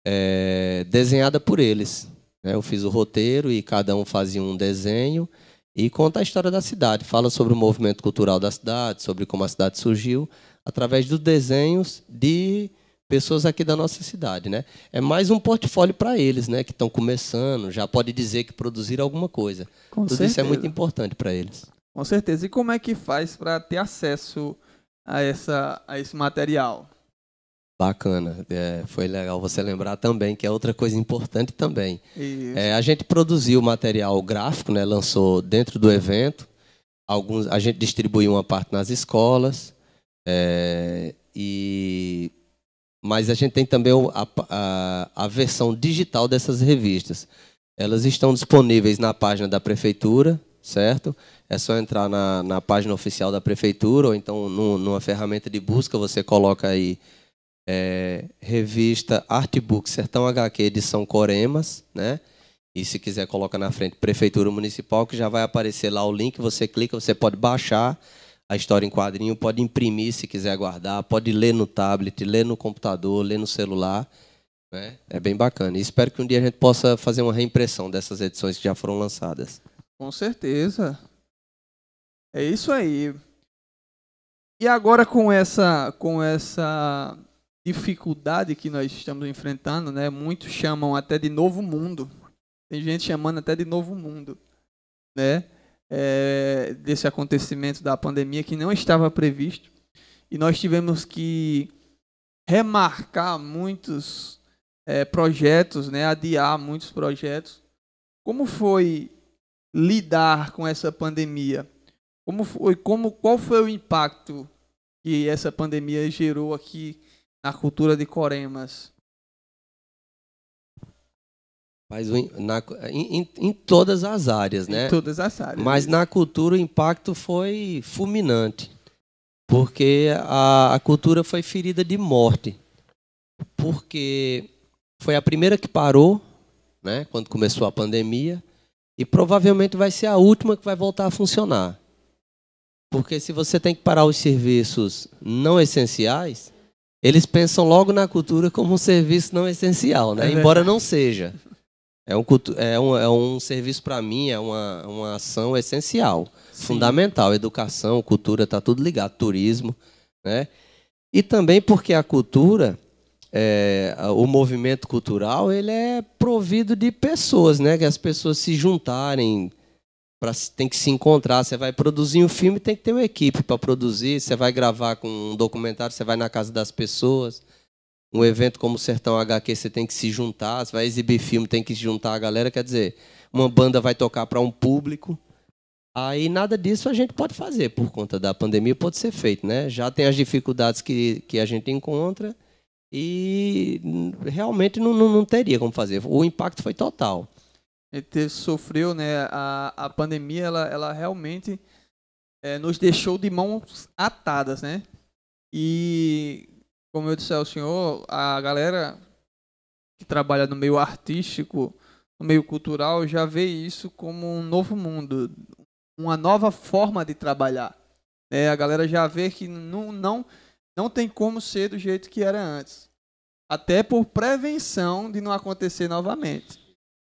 é, desenhada por eles. Né? Eu fiz o roteiro e cada um fazia um desenho e conta a história da cidade. Fala sobre o movimento cultural da cidade, sobre como a cidade surgiu, através dos desenhos de pessoas aqui da nossa cidade, né? É mais um portfólio para eles, né? Que estão começando, já pode dizer que produziram alguma coisa. Com Tudo certeza. isso é muito importante para eles. Com certeza. E como é que faz para ter acesso a, essa, a esse material? Bacana, é, foi legal você lembrar também que é outra coisa importante também. É, a gente produziu material gráfico, né, lançou dentro do evento. Alguns, a gente distribuiu uma parte nas escolas é, e mas a gente tem também a, a, a versão digital dessas revistas. Elas estão disponíveis na página da prefeitura, certo? É só entrar na, na página oficial da prefeitura ou então no, numa ferramenta de busca você coloca aí é, revista Artbook Sertão HQ edição Coremas, né? E se quiser coloca na frente Prefeitura Municipal que já vai aparecer lá o link, você clica, você pode baixar a história em quadrinho, pode imprimir se quiser guardar, pode ler no tablet, ler no computador, ler no celular. Né? É bem bacana. E espero que um dia a gente possa fazer uma reimpressão dessas edições que já foram lançadas. Com certeza. É isso aí. E agora com essa com essa dificuldade que nós estamos enfrentando, né? Muitos chamam até de novo mundo. Tem gente chamando até de novo mundo, né? é, desse acontecimento da pandemia que não estava previsto e nós tivemos que remarcar muitos é, projetos, né, adiar muitos projetos. Como foi lidar com essa pandemia? Como foi, como, qual foi o impacto que essa pandemia gerou aqui na cultura de Coremas? Mas na, em, em, todas as áreas, né? Em todas as áreas. Mas na cultura o impacto foi fulminante, porque a, a cultura foi ferida de morte, porque foi a primeira que parou, né? Quando começou a pandemia, e provavelmente vai ser a última que vai voltar a funcionar. Porque se você tem que parar os serviços não essenciais, eles pensam logo na cultura como um serviço não essencial, né? É Embora não seja. É um, culto, é um, é um serviço para mim, é uma, uma ação essencial, Sim. fundamental. Educação, cultura, está tudo ligado, turismo. Né? E também porque a cultura, é, o movimento cultural, ele é provido de pessoas, né? que as pessoas se juntarem, pra, tem que se encontrar. Você vai produzir um filme, tem que ter uma equipe para produzir, você vai gravar com um documentário, você vai na casa das pessoas um evento como o Sertão HQ, você tem que se juntar, você vai exibir filme, tem que se juntar a galera, quer dizer, uma banda vai tocar para um público. Aí nada disso a gente pode fazer por conta da pandemia, pode ser feito, né? Já tem as dificuldades que, que a gente encontra e realmente não, não, não teria como fazer. O impacto foi total. Ele teve, sofreu, né? A, a pandemia, ela, ela realmente é, nos deixou de mãos atadas, né? E como eu disse ao senhor, a galera que trabalha no meio artístico, no meio cultural, já vê isso como um novo mundo, uma nova forma de trabalhar. É, a galera já vê que não, não, não tem como ser do jeito que era antes. Até por prevenção de não acontecer novamente.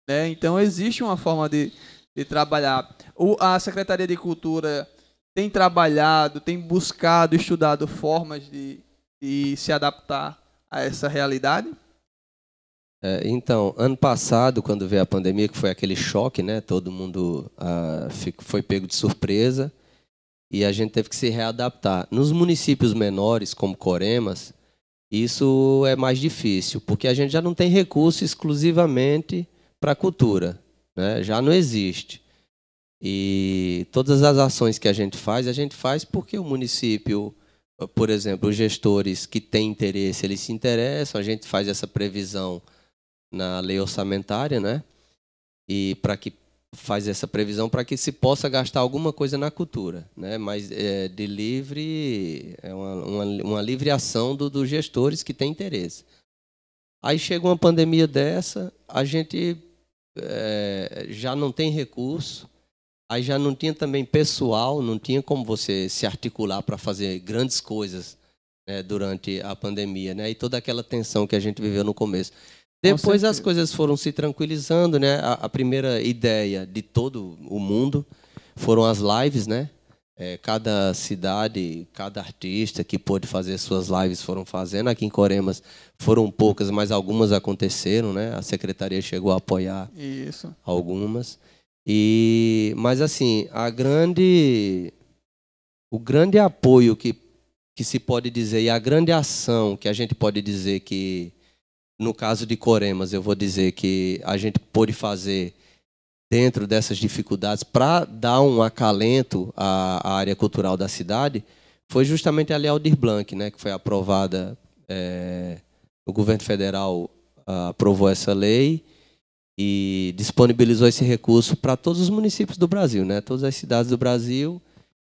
Né? Então, existe uma forma de, de trabalhar. O, a Secretaria de Cultura tem trabalhado, tem buscado, estudado formas de e se adaptar a essa realidade? É, então, ano passado, quando veio a pandemia, que foi aquele choque, né? Todo mundo ah, foi pego de surpresa e a gente teve que se readaptar. Nos municípios menores, como Coremas, isso é mais difícil, porque a gente já não tem recurso exclusivamente para a cultura, né? já não existe. E todas as ações que a gente faz, a gente faz porque o município por exemplo, os gestores que têm interesse, eles se interessam, a gente faz essa previsão na lei orçamentária, né? E para que faz essa previsão para que se possa gastar alguma coisa na cultura, né? Mas é, de livre é uma, uma, uma livre ação do, dos gestores que têm interesse. Aí chega uma pandemia dessa, a gente é, já não tem recurso, Aí já não tinha também pessoal, não tinha como você se articular para fazer grandes coisas né, durante a pandemia, né? E toda aquela tensão que a gente viveu no começo. Depois as coisas foram se tranquilizando, né? A, a, primeira ideia de todo o mundo foram as lives, né? É, cada cidade, cada artista que pôde fazer suas lives foram fazendo. Aqui em Coremas foram poucas, mas algumas aconteceram, né? A secretaria chegou a apoiar Isso. algumas. E mas assim, a grande o grande apoio que que se pode dizer e a grande ação que a gente pode dizer que no caso de Coremas, eu vou dizer que a gente pôde fazer dentro dessas dificuldades para dar um acalento à, à, área cultural da cidade foi justamente a Lei Aldir Blanc, né, que foi aprovada é, o governo federal ah, aprovou essa lei e disponibilizou esse recurso para todos os municípios do Brasil, né? todas as cidades do Brasil,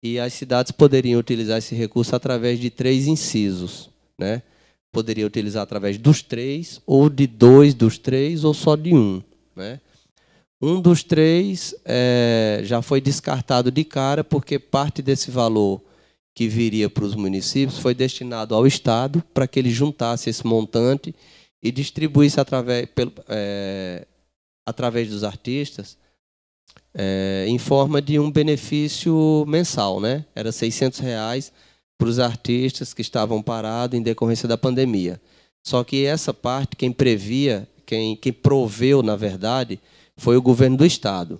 e as cidades poderiam utilizar esse recurso através de três incisos. Né? Poderia utilizar através dos três, ou de dois dos três, ou só de um. Né? Um dos três é, já foi descartado de cara, porque parte desse valor que viria para os municípios foi destinado ao Estado para que ele juntasse esse montante e distribuísse através pelo, é, através dos artistas, é, em forma de um benefício mensal, né? Era 600 reais para os artistas que estavam parados em decorrência da pandemia. Só que essa parte, quem previa, quem, quem proveu, na verdade, foi o governo do Estado.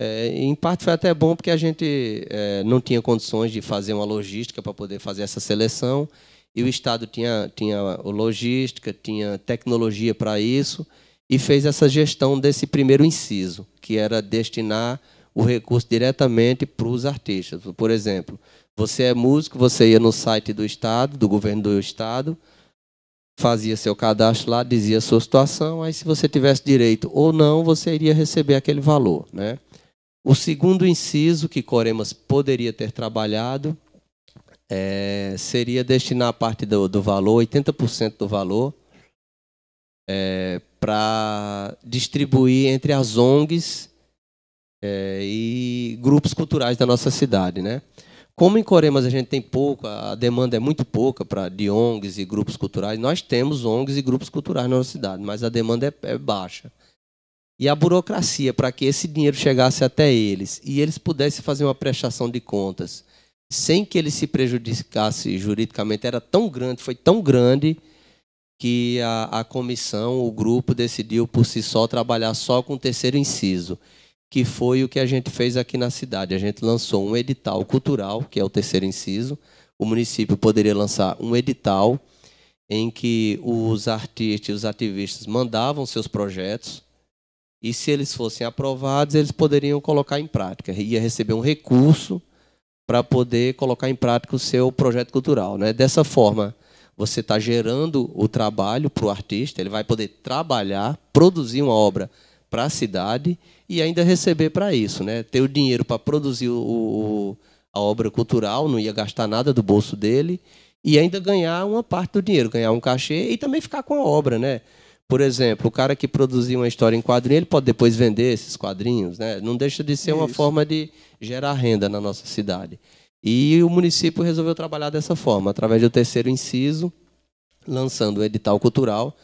É, em parte foi até bom porque a gente é, não tinha condições de fazer uma logística para poder fazer essa seleção e o Estado tinha, tinha logística, tinha tecnologia para isso e fez essa gestão desse primeiro inciso, que era destinar o recurso diretamente para os artistas. Por exemplo, você é músico, você ia no site do Estado, do governo do Estado, fazia seu cadastro lá, dizia a sua situação, aí se você tivesse direito ou não, você iria receber aquele valor. Né? O segundo inciso que Coremas poderia ter trabalhado é, seria destinar a parte do, do valor, 80% do valor, é, para distribuir entre as ONGs é, e grupos culturais da nossa cidade. Né? Como em Coremas a gente tem pouco, a demanda é muito pouca para de ONGs e grupos culturais, nós temos ONGs e grupos culturais na nossa cidade, mas a demanda é, é baixa. E a burocracia para que esse dinheiro chegasse até eles e eles pudessem fazer uma prestação de contas sem que ele se prejudicasse juridicamente era tão grande, foi tão grande que a, a comissão, o grupo, decidiu por si só trabalhar só com o terceiro inciso, que foi o que a gente fez aqui na cidade. A gente lançou um edital cultural, que é o terceiro inciso. O município poderia lançar um edital em que os artistas e os ativistas mandavam seus projetos e se eles fossem aprovados, eles poderiam colocar em prática. Ia receber um recurso para poder colocar em prática o seu projeto cultural. Né? Dessa forma, você está gerando o trabalho para o artista, ele vai poder trabalhar, produzir uma obra para a cidade e ainda receber para isso, né? Ter o dinheiro para produzir o, a obra cultural, não ia gastar nada do bolso dele e ainda ganhar uma parte do dinheiro, ganhar um cachê e também ficar com a obra, né? Por exemplo, o cara que produziu uma história em quadrinho, ele pode depois vender esses quadrinhos, né? Não deixa de ser uma forma de gerar renda na nossa cidade. E o município resolveu trabalhar dessa forma, através do terceiro inciso, lançando o edital cultural.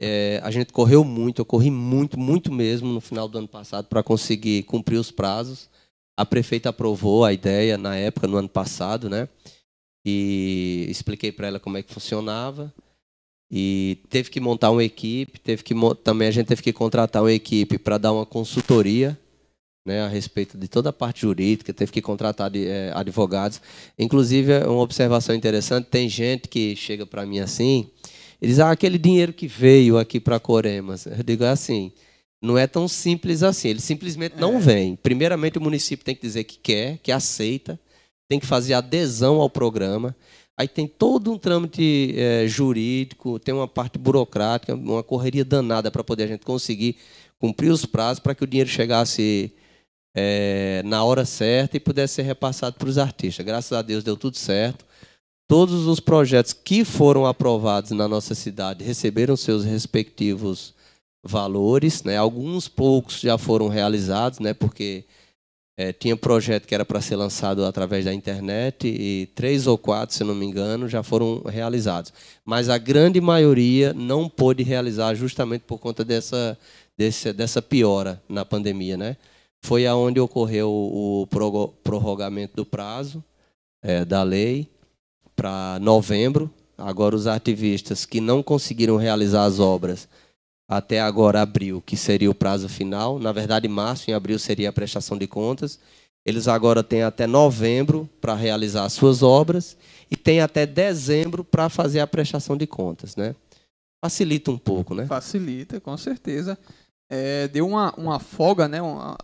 É, a gente correu muito, eu corri muito, muito mesmo no final do ano passado para conseguir cumprir os prazos. A prefeita aprovou a ideia na época, no ano passado, né? E expliquei para ela como é que funcionava. E teve que montar uma equipe, teve que também a gente teve que contratar uma equipe para dar uma consultoria né, a respeito de toda a parte jurídica, teve que contratar eh, advogados. Inclusive, é uma observação interessante, tem gente que chega para mim assim, e diz, ah, aquele dinheiro que veio aqui para Coremas. Eu digo é assim, não é tão simples assim, ele simplesmente é. não vem. Primeiramente, o município tem que dizer que quer, que aceita, tem que fazer adesão ao programa, Aí tem todo um trâmite é, jurídico, tem uma parte burocrática, uma correria danada para poder a gente conseguir cumprir os prazos para que o dinheiro chegasse é, na hora certa e pudesse ser repassado para os artistas. Graças a Deus deu tudo certo. Todos os projetos que foram aprovados na nossa cidade receberam seus respectivos valores. Né? Alguns poucos já foram realizados, né? porque é, tinha projeto que era para ser lançado através da internet e três ou quatro, se não me engano, já foram realizados. Mas a grande maioria não pôde realizar justamente por conta dessa, desse, dessa piora na pandemia. Né? Foi aonde ocorreu o prorrogamento do prazo é, da lei para novembro. Agora, os ativistas que não conseguiram realizar as obras até agora, abril, que seria o prazo final, na verdade, março, e abril seria a prestação de contas. Eles agora têm até novembro para realizar as suas obras e têm até dezembro para fazer a prestação de contas. Né? Facilita um pouco, né? Facilita, com certeza é, deu uma, uma folga né,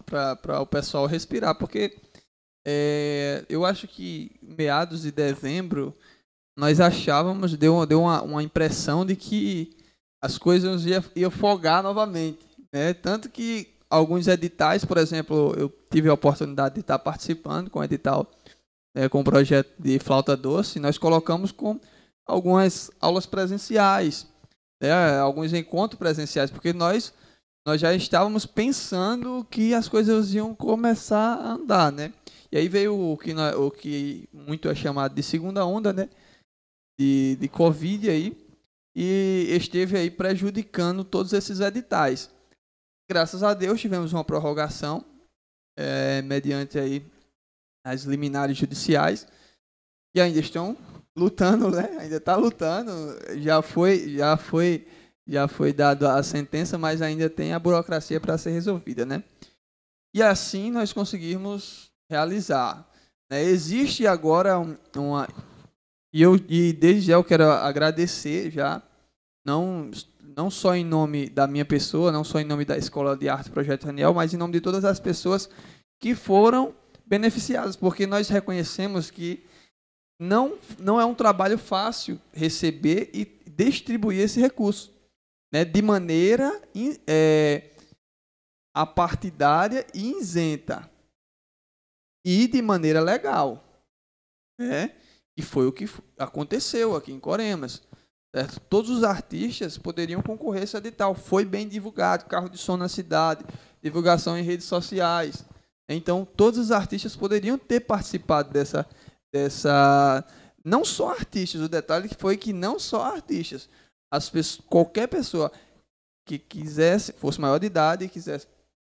para o pessoal respirar, porque é, eu acho que meados de dezembro nós achávamos, deu, deu uma, uma impressão de que as coisas iam ia folgar novamente. Né? Tanto que alguns editais, por exemplo, eu tive a oportunidade de estar participando com o edital, é, com o projeto de flauta doce, nós colocamos com algumas aulas presenciais, né? alguns encontros presenciais, porque nós nós já estávamos pensando que as coisas iam começar a andar, né? E aí veio o que, o que muito é chamado de segunda onda, né? De, de Covid aí, e esteve aí prejudicando todos esses editais. Graças a Deus tivemos uma prorrogação, é, mediante aí as liminares judiciais, e ainda estão lutando, né? Ainda está lutando, já foi, já foi já foi dada a sentença, mas ainda tem a burocracia para ser resolvida, né? E assim nós conseguimos realizar. Né? Existe agora uma e eu e desde já eu quero agradecer já não não só em nome da minha pessoa, não só em nome da Escola de Arte Projeto Daniel, mas em nome de todas as pessoas que foram beneficiadas, porque nós reconhecemos que não, não é um trabalho fácil receber e distribuir esse recurso né, de maneira é, apartidária e isenta e de maneira legal. Né? E foi o que aconteceu aqui em Coremas. Certo? Todos os artistas poderiam concorrer a esse edital. Foi bem divulgado, carro de som na cidade, divulgação em redes sociais. Então, todos os artistas poderiam ter participado dessa... dessa... Não só artistas, o detalhe foi que não só artistas, as pessoas, qualquer pessoa que quisesse, fosse maior de idade e quisesse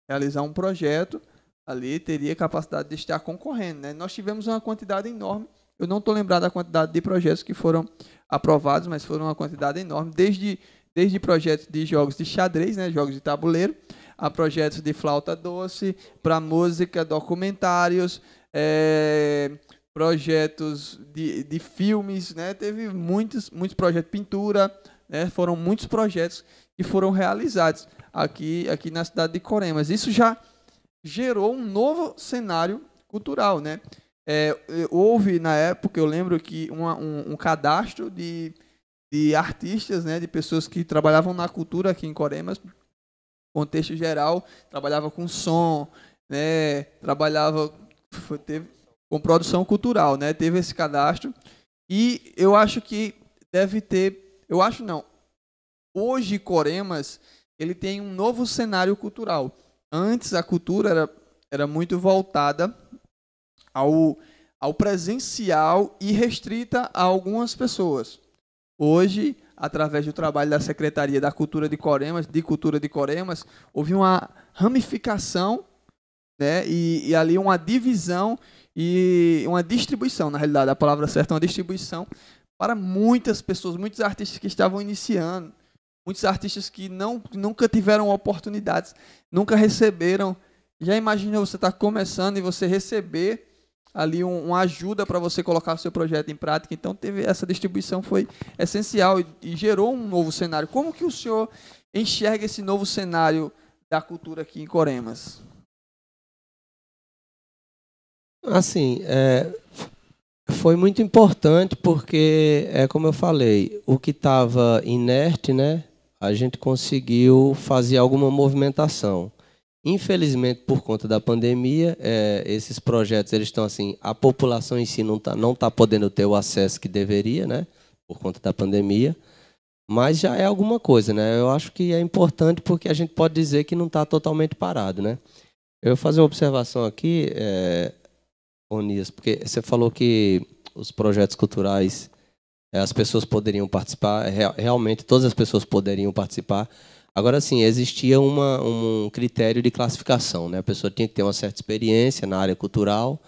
realizar um projeto, ali teria capacidade de estar concorrendo. Né? Nós tivemos uma quantidade enorme, eu não estou lembrado da quantidade de projetos que foram aprovados, mas foram uma quantidade enorme, desde, desde projetos de jogos de xadrez, né? jogos de tabuleiro, a projetos de flauta doce, para música, documentários, é, projetos de, de filmes, né? teve muitos, muitos projetos de pintura, né, foram muitos projetos que foram realizados aqui, aqui na cidade de Coremas. Isso já gerou um novo cenário cultural, né? É, houve na época, eu lembro que uma, um, um, cadastro de, de artistas, né, de pessoas que trabalhavam na cultura aqui em Coremas, contexto geral, trabalhava com som, né, trabalhava foi, teve, com produção cultural, né, teve esse cadastro e eu acho que deve ter eu acho não. Hoje Coremas ele tem um novo cenário cultural. Antes a cultura era, era muito voltada ao, ao presencial e restrita a algumas pessoas. Hoje, através do trabalho da Secretaria da Cultura de Coremas, de Cultura de Coremas, houve uma ramificação né, e, e ali uma divisão e uma distribuição, na realidade, a palavra certa é uma distribuição para muitas pessoas, muitos artistas que estavam iniciando, muitos artistas que não, nunca tiveram oportunidades, nunca receberam. Já imagina você estar tá começando e você receber ali um, uma ajuda para você colocar o seu projeto em prática. Então teve essa distribuição foi essencial e, e, gerou um novo cenário. Como que o senhor enxerga esse novo cenário da cultura aqui em Coremas? Assim, é, foi muito importante porque, é como eu falei, o que estava inerte, né, a gente conseguiu fazer alguma movimentação. Infelizmente, por conta da pandemia, é, esses projetos eles estão assim, a população em si não está não tá podendo ter o acesso que deveria, né, por conta da pandemia, mas já é alguma coisa, né? Eu acho que é importante porque a gente pode dizer que não está totalmente parado, né? Eu vou fazer uma observação aqui. É, Onias, porque você falou que os projetos culturais eh, as pessoas poderiam participar, é realmente todas as pessoas poderiam participar. Agora sim, existia uma, um critério de classificação, né? A pessoa tinha que ter uma certa experiência na área cultural,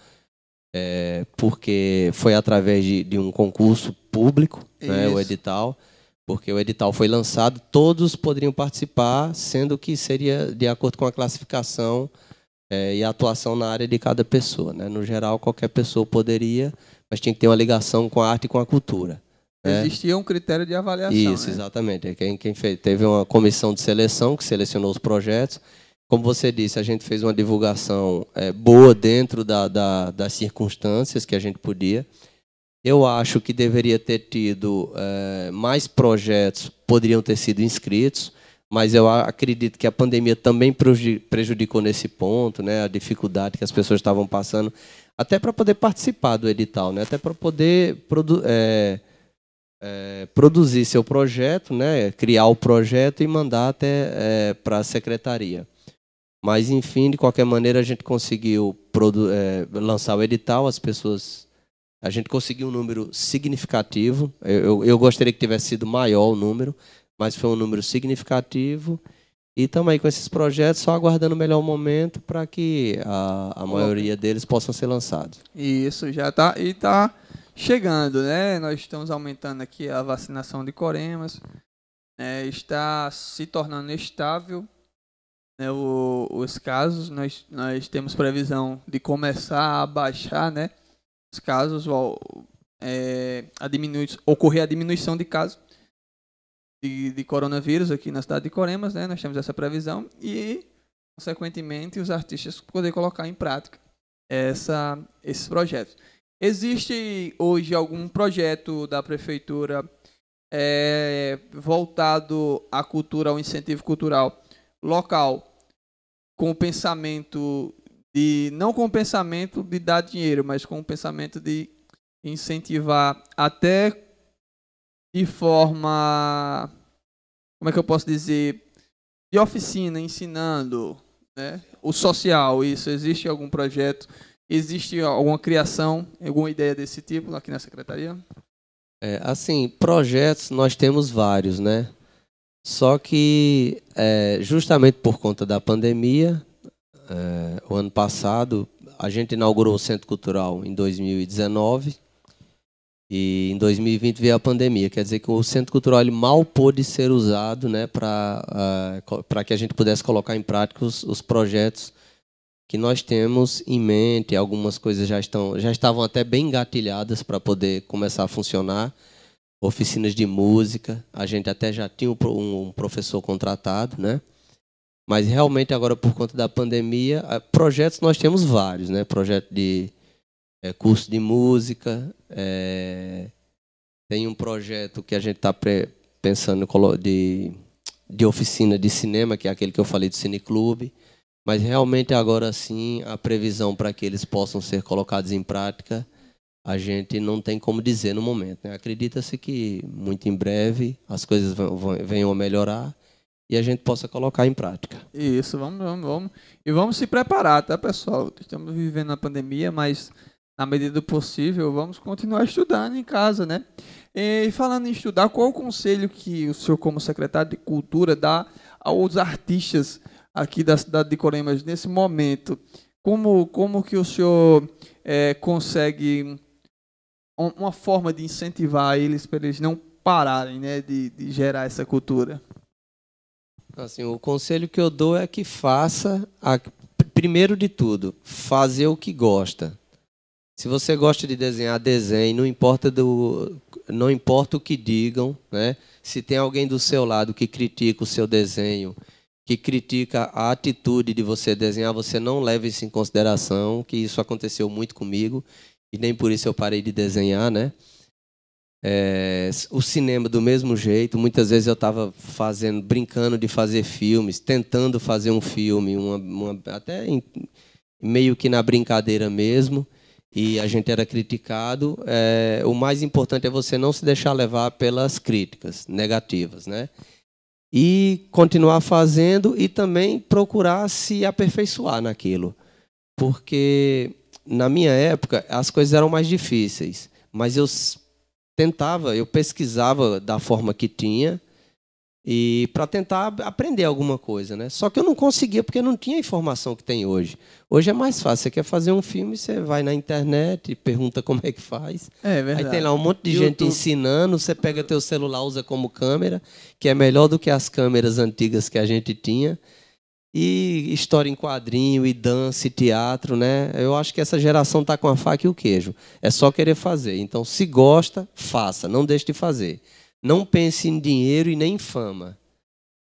é, porque foi através de, de um concurso público, né, o edital, porque o edital foi lançado, todos poderiam participar, sendo que seria de acordo com a classificação é, e a atuação na área de cada pessoa. Né? No geral, qualquer pessoa poderia, mas tinha que ter uma ligação com a arte e com a cultura. Né? Existia um critério de avaliação. Isso, né? exatamente. É, quem, quem fez, teve uma comissão de seleção que selecionou os projetos. Como você disse, a gente fez uma divulgação é, boa dentro da, da, das circunstâncias que a gente podia. Eu acho que deveria ter tido é, mais projetos poderiam ter sido inscritos mas eu acredito que a pandemia também prejudicou nesse ponto, né? A dificuldade que as pessoas estavam passando, até para poder participar do edital, né? Até para poder produ é, é, produzir seu projeto, né? Criar o projeto e mandar até é, para a secretaria. Mas enfim, de qualquer maneira a gente conseguiu é, lançar o edital, as pessoas a gente conseguiu um número significativo. Eu, eu, eu gostaria que tivesse sido maior o número, mas foi um número significativo. E estamos aí com esses projetos, só aguardando o melhor momento para que a, a maioria deles possam ser lançados. Isso, já está e está chegando, né? Nós estamos aumentando aqui a vacinação de coremas, né? está se tornando estável né? o, os casos. Nós, nós temos previsão de começar a baixar né? os casos, é, a diminuir, ocorrer a diminuição de casos de, de coronavírus aqui na cidade de Coremas, né? Nós temos essa previsão e, consequentemente, os artistas poder colocar em prática essa, esses projetos. Existe hoje algum projeto da prefeitura é, voltado à cultura, ao incentivo cultural local, com o pensamento de não com o pensamento de dar dinheiro, mas com o pensamento de incentivar até de forma. Como é que eu posso dizer? De oficina, ensinando. Né? O social, isso. Existe algum projeto? Existe alguma criação, alguma ideia desse tipo aqui na secretaria? É, assim, projetos nós temos vários, né? Só que, é, justamente por conta da pandemia, é, o ano passado, a gente inaugurou o Centro Cultural em 2019 e em 2020 veio a pandemia, quer dizer que o Centro Cultural mal pôde ser usado né, para uh, ah, que a gente pudesse colocar em prática os, os, projetos que nós temos em mente. Algumas coisas já, estão, já estavam até bem engatilhadas para poder começar a funcionar. Oficinas de música, a gente até já tinha um, um professor contratado, né? Mas realmente agora por conta da pandemia, ah, projetos nós temos vários, né? Projeto de é, curso de música. É, tem um projeto que a gente está pensando de, de oficina de cinema, que é aquele que eu falei do Cineclube. Mas realmente agora sim, a previsão para que eles possam ser colocados em prática, a gente não tem como dizer no momento. Né? Acredita-se que muito em breve as coisas vão, vão, venham a melhorar e a gente possa colocar em prática. Isso, vamos, vamos, vamos. E vamos se preparar, tá, pessoal? Estamos vivendo a pandemia, mas na medida do possível, vamos continuar estudando em casa, né? E falando em estudar, qual o conselho que o senhor, como secretário de Cultura, dá aos artistas aqui da cidade de Coremas nesse momento? Como, como que o senhor é, consegue uma forma de incentivar eles para eles não pararem né, de, de gerar essa cultura? Então, assim, o conselho que eu dou é que faça, a, primeiro de tudo, fazer o que gosta. Se você gosta de desenhar, desenhe, não importa do não importa o que digam, né? Se tem alguém do seu lado que critica o seu desenho, que critica a atitude de você desenhar, você não leve isso em consideração, que isso aconteceu muito comigo e nem por isso eu parei de desenhar, né? É, o cinema do mesmo jeito. Muitas vezes eu estava fazendo, brincando de fazer filmes, tentando fazer um filme, uma, uma, até em, meio que na brincadeira mesmo e a gente era criticado, é, o mais importante é você não se deixar levar pelas críticas negativas, né? E continuar fazendo e também procurar se aperfeiçoar naquilo. Porque na minha época as coisas eram mais difíceis, mas eu tentava, eu pesquisava da forma que tinha, e para tentar aprender alguma coisa, né? Só que eu não conseguia porque não tinha a informação que tem hoje. Hoje é mais fácil. Você quer fazer um filme, você vai na internet, pergunta como é que faz. É, é verdade. Aí tem lá um monte de YouTube. gente ensinando. Você pega teu celular, usa como câmera, que é melhor do que as câmeras antigas que a gente tinha. E história em quadrinho, e dança, e teatro, né? Eu acho que essa geração tá com a faca e o queijo. É só querer fazer. Então, se gosta, faça. Não deixe de fazer. Não pense em dinheiro e nem em fama.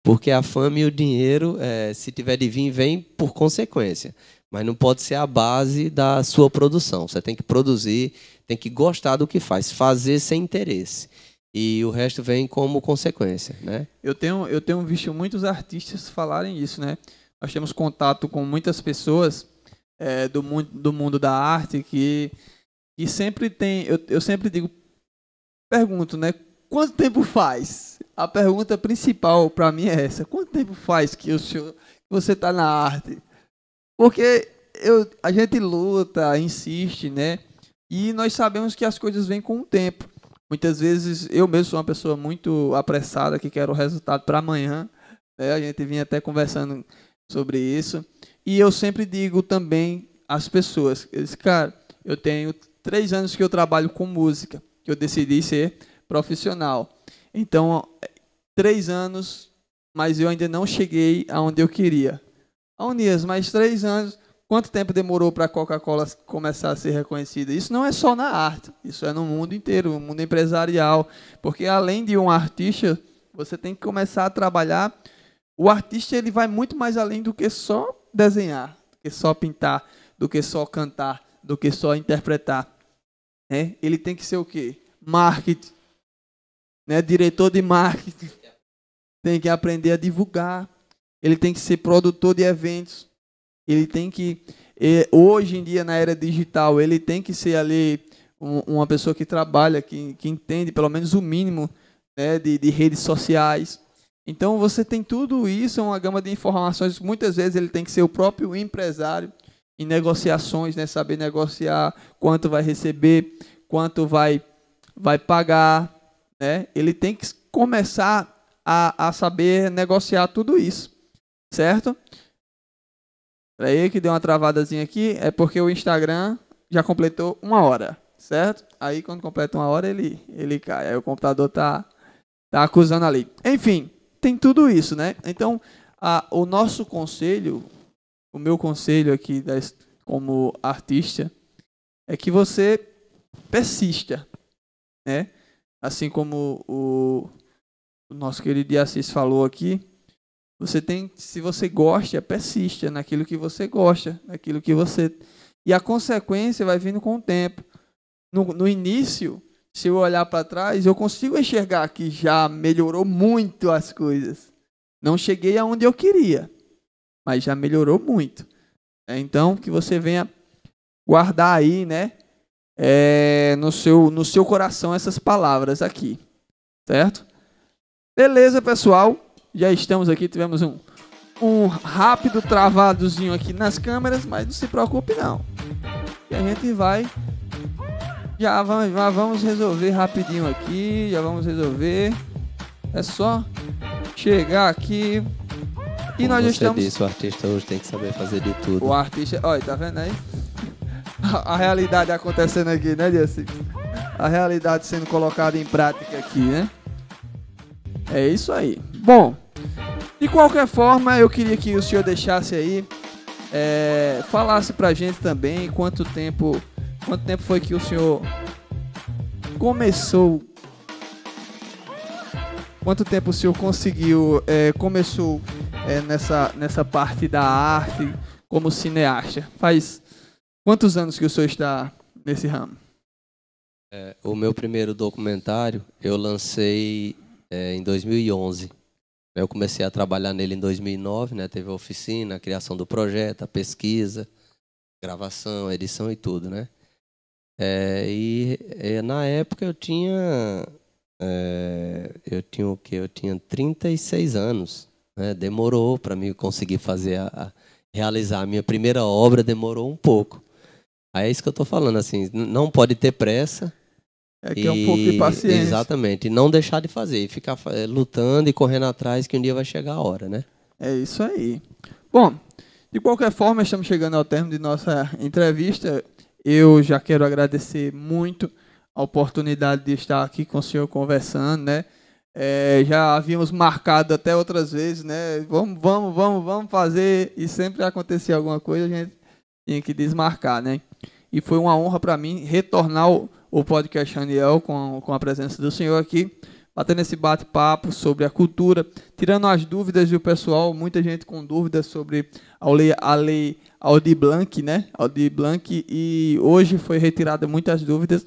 Porque a fama e o dinheiro, é, se tiver de vir, vem por consequência. Mas não pode ser a base da sua produção. Você tem que produzir, tem que gostar do que faz, fazer sem interesse. E o resto vem como consequência, né? Eu tenho, eu tenho visto muitos artistas falarem isso, né? Nós temos contato com muitas pessoas é, do, mundo, do mundo da arte que, que sempre tem... Eu, eu sempre digo, pergunto, né? Quanto tempo faz? A pergunta principal para mim é essa. Quanto tempo faz que o senhor, você está na arte? Porque eu, a gente luta, insiste, né? E nós sabemos que as coisas vêm com o tempo. Muitas vezes eu mesmo sou uma pessoa muito apressada que quero o resultado para amanhã. Né? A gente vinha até conversando sobre isso. E eu sempre digo também às pessoas, eu disse, cara, eu tenho três anos que eu trabalho com música, que eu decidi ser profissional. Então, três anos, mas eu ainda não cheguei aonde eu queria. A ah, Unias, mais três anos, quanto tempo demorou para a Coca-Cola começar a ser reconhecida? Isso não é só na arte, isso é no mundo inteiro, no mundo empresarial. Porque além de um artista, você tem que começar a trabalhar. O artista ele vai muito mais além do que só desenhar, do que só pintar, do que só cantar, do que só interpretar. É? Ele tem que ser o quê? Marketing, né? Diretor de marketing tem que aprender a divulgar. Ele tem que ser produtor de eventos. Ele tem que hoje em dia na era digital ele tem que ser ali uma pessoa que trabalha, que, que entende pelo menos o mínimo né, de, de redes sociais. Então você tem tudo isso, é uma gama de informações. Muitas vezes ele tem que ser o próprio empresário em negociações, né? Saber negociar quanto vai receber, quanto vai vai pagar, né? Ele tem que começar a, a saber negociar tudo isso, certo? Pera aí que deu uma travadazinha aqui, é porque o Instagram já completou uma hora, certo? Aí quando completa uma hora ele, ele cai, aí o computador tá, tá acusando ali. Enfim, tem tudo isso, né? Então, a, o nosso conselho, o meu conselho aqui das, como artista, é que você persista, né? assim como o, o nosso querido Assis falou aqui, você tem, se você gosta, persista naquilo que você gosta, naquilo que você e a consequência vai vindo com o tempo. No, no início, se eu olhar para trás, eu consigo enxergar que já melhorou muito as coisas. Não cheguei aonde eu queria, mas já melhorou muito. É, então, que você venha guardar aí, né? é, no, seu, no seu coração essas palavras aqui, certo? Beleza, pessoal? Já estamos aqui, tivemos um, um rápido travadozinho aqui nas câmeras, mas não se preocupe não. E a gente vai... Já vamos, já vamos resolver rapidinho aqui, já vamos resolver. É só chegar aqui, e Como nós já estamos. Disse, o artista hoje tem que saber fazer de tudo. O artista. Olha, tá vendo aí? a, realidade acontecendo aqui, né, Jesse? A realidade sendo colocada em prática aqui, né? É isso aí. Bom, de qualquer forma, eu queria que o senhor deixasse aí, é, falasse pra gente também quanto tempo, quanto tempo foi que o senhor começou quanto tempo o senhor conseguiu, é, começou é, nessa, nessa parte da arte como cineasta? Faz Quantos anos que o senhor está nesse ramo? É, o meu primeiro documentário eu lancei é, em 2011. Eu comecei a trabalhar nele em 2009, né? Teve a oficina, a criação do projeto, a pesquisa, gravação, edição e tudo, né? É, e é, na época eu tinha é, eu tinha o que eu tinha 36 anos, né? Demorou para mim conseguir fazer a, a, realizar a minha primeira obra, demorou um pouco. Aí é isso que eu tô falando, assim, não pode ter pressa. É que e, é um pouco de paciência. Exatamente, e não deixar de fazer, e ficar eh, lutando e correndo atrás que um dia vai chegar a hora, né? É isso aí. Bom, de qualquer forma, estamos chegando ao término de nossa entrevista. Eu já quero agradecer muito a oportunidade de estar aqui com o senhor conversando, né? É, já havíamos marcado até outras vezes, né? Vamos, vamos, vamos, vamos fazer e sempre acontecer alguma coisa, a gente tinha que desmarcar, né? E foi uma honra para mim retornar o podcast Daniel com, com a presença do senhor aqui, batendo esse bate-papo sobre a cultura, tirando as dúvidas do pessoal, muita gente com dúvidas sobre a lei, a lei Aldi Blanc, né? Aldi Blanc, e hoje foi retirada muitas dúvidas.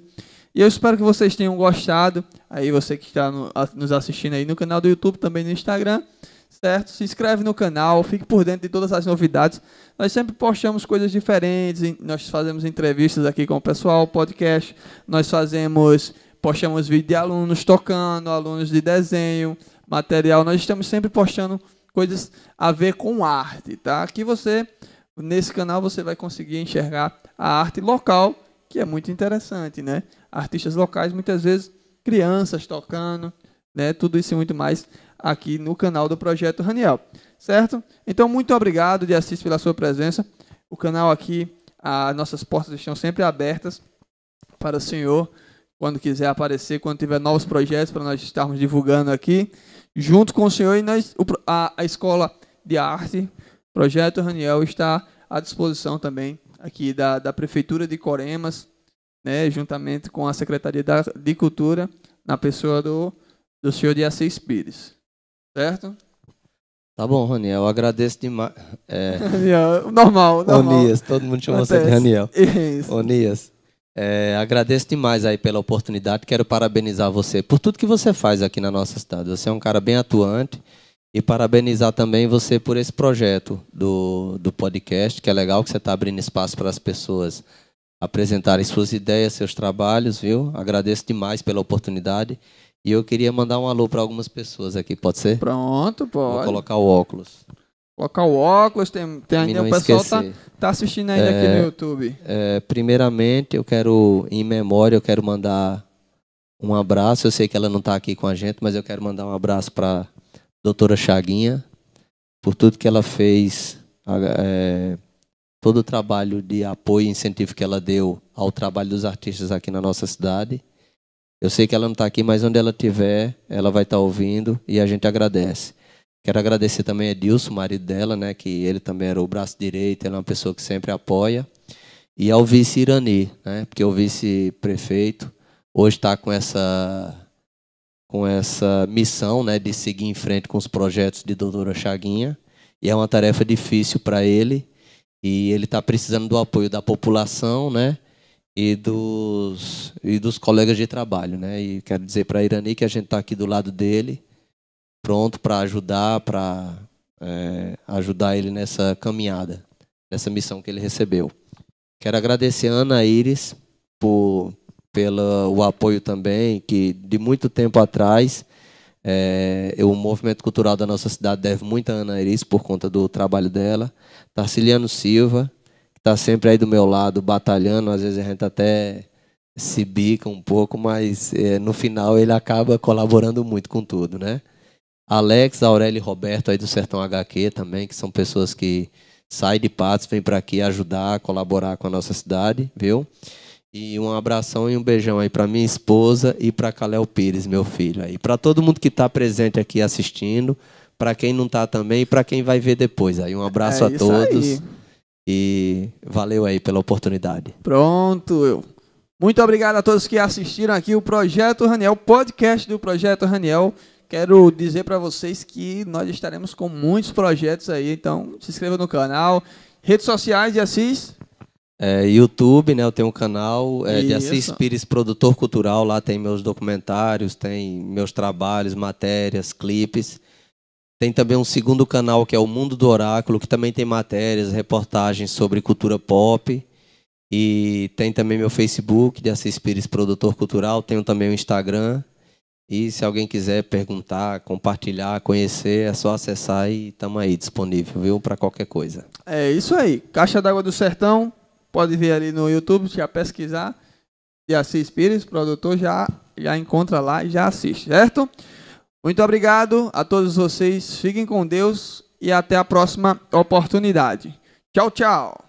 E eu espero que vocês tenham gostado. Aí você que está no, nos assistindo aí no canal do YouTube, também no Instagram, certo? Se inscreve no canal, fique por dentro de todas as novidades. Nós sempre postamos coisas diferentes, nós fazemos entrevistas aqui com o pessoal, podcast, nós fazemos, postamos vídeo de alunos tocando, alunos de desenho, material. Nós estamos sempre postando coisas a ver com arte, tá? Aqui você nesse canal você vai conseguir enxergar a arte local, que é muito interessante, né? Artistas locais muitas vezes crianças tocando, né? Tudo isso e muito mais aqui no canal do projeto Raniel certo? Então, muito obrigado de assistir pela sua presença. O canal aqui, as nossas portas estão sempre abertas para o senhor quando quiser aparecer, quando tiver novos projetos para nós estarmos divulgando aqui, junto com o senhor e nós, a, a escola de arte, projeto Raniel está à disposição também aqui da, da prefeitura de Coremas, né, juntamente com a secretaria da, de cultura na pessoa do do senhor de Assis Pires, certo? Tá bom, Raniel, eu agradeço demais. É... Raniel, normal, normal. Onias, todo mundo chama você de Raniel. Isso. Onias, é, agradeço demais aí pela oportunidade. Quero parabenizar você por tudo que você faz aqui na nossa cidade. Você é um cara bem atuante. E parabenizar também você por esse projeto do, do podcast, que é legal que você está abrindo espaço para as pessoas apresentarem suas ideias, seus trabalhos, viu? Agradeço demais pela oportunidade. E eu queria mandar um alô para algumas pessoas aqui, pode ser? Pronto, pode. Vou colocar o óculos. Colocar o óculos, tem, tem ainda o pessoal está tá, tá assistindo ainda é, aqui no é, YouTube. É, primeiramente, eu quero, em memória, eu quero mandar um abraço. Eu sei que ela não está aqui com a gente, mas eu quero mandar um abraço para doutora Chaguinha, por tudo que ela fez, é, todo o trabalho de apoio e incentivo que ela deu ao trabalho dos artistas aqui na nossa cidade. Eu sei que ela não está aqui, mas onde ela estiver, ela vai estar tá ouvindo e a gente agradece. Quero agradecer também a Edilson, marido dela, né, que ele também era o braço direito, Ela é uma pessoa que sempre apoia. E ao vice Irani, né, porque o vice-prefeito hoje está com essa, com essa missão né, de seguir em frente com os projetos de doutora Chaguinha. E é uma tarefa difícil para ele. E ele está precisando do apoio da população, né? e dos, e dos colegas de trabalho. Né? E quero dizer para a Irani que a gente está aqui do lado dele, pronto para ajudar, para é, ajudar ele nessa caminhada, nessa missão que ele recebeu. Quero agradecer a Ana Iris por, pelo o apoio também, que de muito tempo atrás, é, o movimento cultural da nossa cidade deve muito a Ana Iris por conta do trabalho dela. Tarciliano Silva, tá sempre aí do meu lado, batalhando. Às vezes a gente até se bica um pouco, mas é, no final ele acaba colaborando muito com tudo, né? Alex, Aurélio e Roberto aí do Sertão HQ também, que são pessoas que saem de Patos, vêm para aqui ajudar, colaborar com a nossa cidade, viu? E um abração e um beijão aí para minha esposa e para Caléo Pires, meu filho aí. Para todo mundo que está presente aqui assistindo, para quem não está também e para quem vai ver depois aí. Um abraço é a todos. Aí. E valeu aí pela oportunidade. Pronto, eu. Muito obrigado a todos que assistiram aqui o Projeto Raniel, podcast do Projeto Raniel. Quero dizer para vocês que nós estaremos com muitos projetos aí, então se inscreva no canal. Redes sociais de Assis? É, YouTube, né? Eu tenho um canal é, de Assis Pires Produtor Cultural. Lá tem meus documentários, tem meus trabalhos, matérias, clipes. Tem também um segundo canal que é o Mundo do Oráculo, que também tem matérias, reportagens sobre cultura pop. E tem também meu Facebook, de Assis Pires Produtor Cultural. Tenho também o Instagram. E se alguém quiser perguntar, compartilhar, conhecer, é só acessar e estamos aí disponível, viu? Para qualquer coisa. É isso aí. Caixa d'Água do Sertão, pode ver ali no YouTube, já pesquisar. De Assis Pires, produtor, já, já encontra lá e já assiste, certo? Muito obrigado a todos vocês. Fiquem com Deus e até a próxima oportunidade. Tchau, tchau.